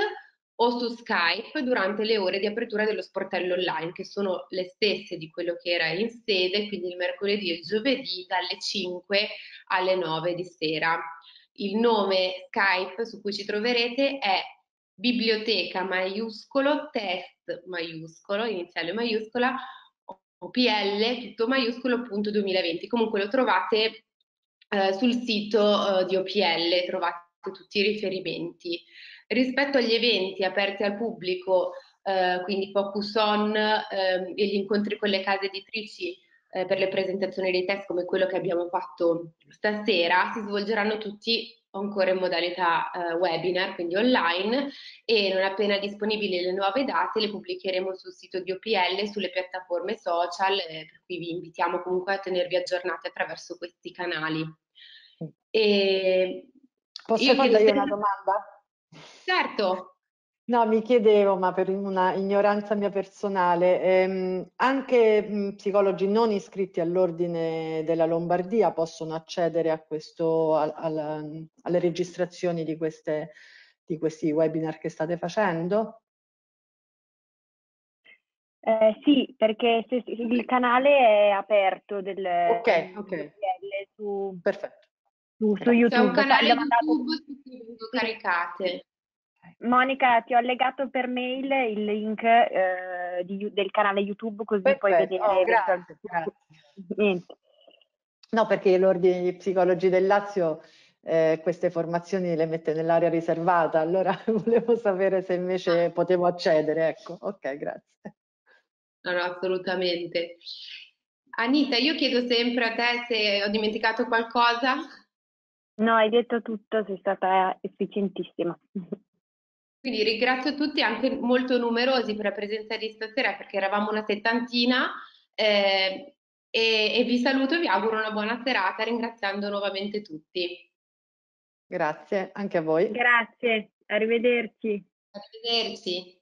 o su Skype durante le ore di apertura dello sportello online, che sono le stesse di quello che era in sede, quindi il mercoledì e il giovedì dalle 5 alle 9 di sera. Il nome Skype su cui ci troverete è biblioteca maiuscolo test maiuscolo, iniziale maiuscola, OPL, tutto maiuscolo, punto 2020. Comunque lo trovate eh, sul sito eh, di OPL, trovate grafico, ecco, tutti i riferimenti. Rispetto agli eventi aperti al pubblico, eh, quindi Focus On eh, e gli incontri con le case editrici eh, per le presentazioni dei test come quello che abbiamo fatto stasera, si svolgeranno tutti ancora in modalità eh, webinar, quindi online, e non appena disponibili le nuove date le pubblicheremo sul sito di OPL, sulle piattaforme social, eh, per cui vi invitiamo comunque a tenervi aggiornati attraverso questi canali. Mm. E Posso fare io una domanda? Certo. No, mi chiedevo, ma per una ignoranza mia personale, ehm, anche mh, psicologi non iscritti all'ordine della Lombardia possono accedere a questo, al, al, alle registrazioni di, queste, di questi webinar che state facendo? Eh, sì, perché se, se, il canale è aperto del, okay, del okay. su, Perfetto su, su YouTube. C'è un canale mandato... YouTube che vengo caricate. Monica, ti ho legato per mail il link eh, di, del canale YouTube così Perfetto. puoi vedere. Oh, grazie, grazie. No, perché l'ordine di psicologi del Lazio eh, queste formazioni le mette nell'area riservata, allora volevo sapere se invece ah. potevo accedere. Ecco, ok, grazie. No, no, assolutamente. Anita, io chiedo sempre a te se ho dimenticato qualcosa. No, hai detto tutto, sei stata efficientissima. Quindi ringrazio tutti, anche molto numerosi per la presenza di stasera perché eravamo una settantina eh, e, e vi saluto e vi auguro una buona serata ringraziando nuovamente tutti. Grazie, anche a voi. Grazie, arrivederci. Arrivederci.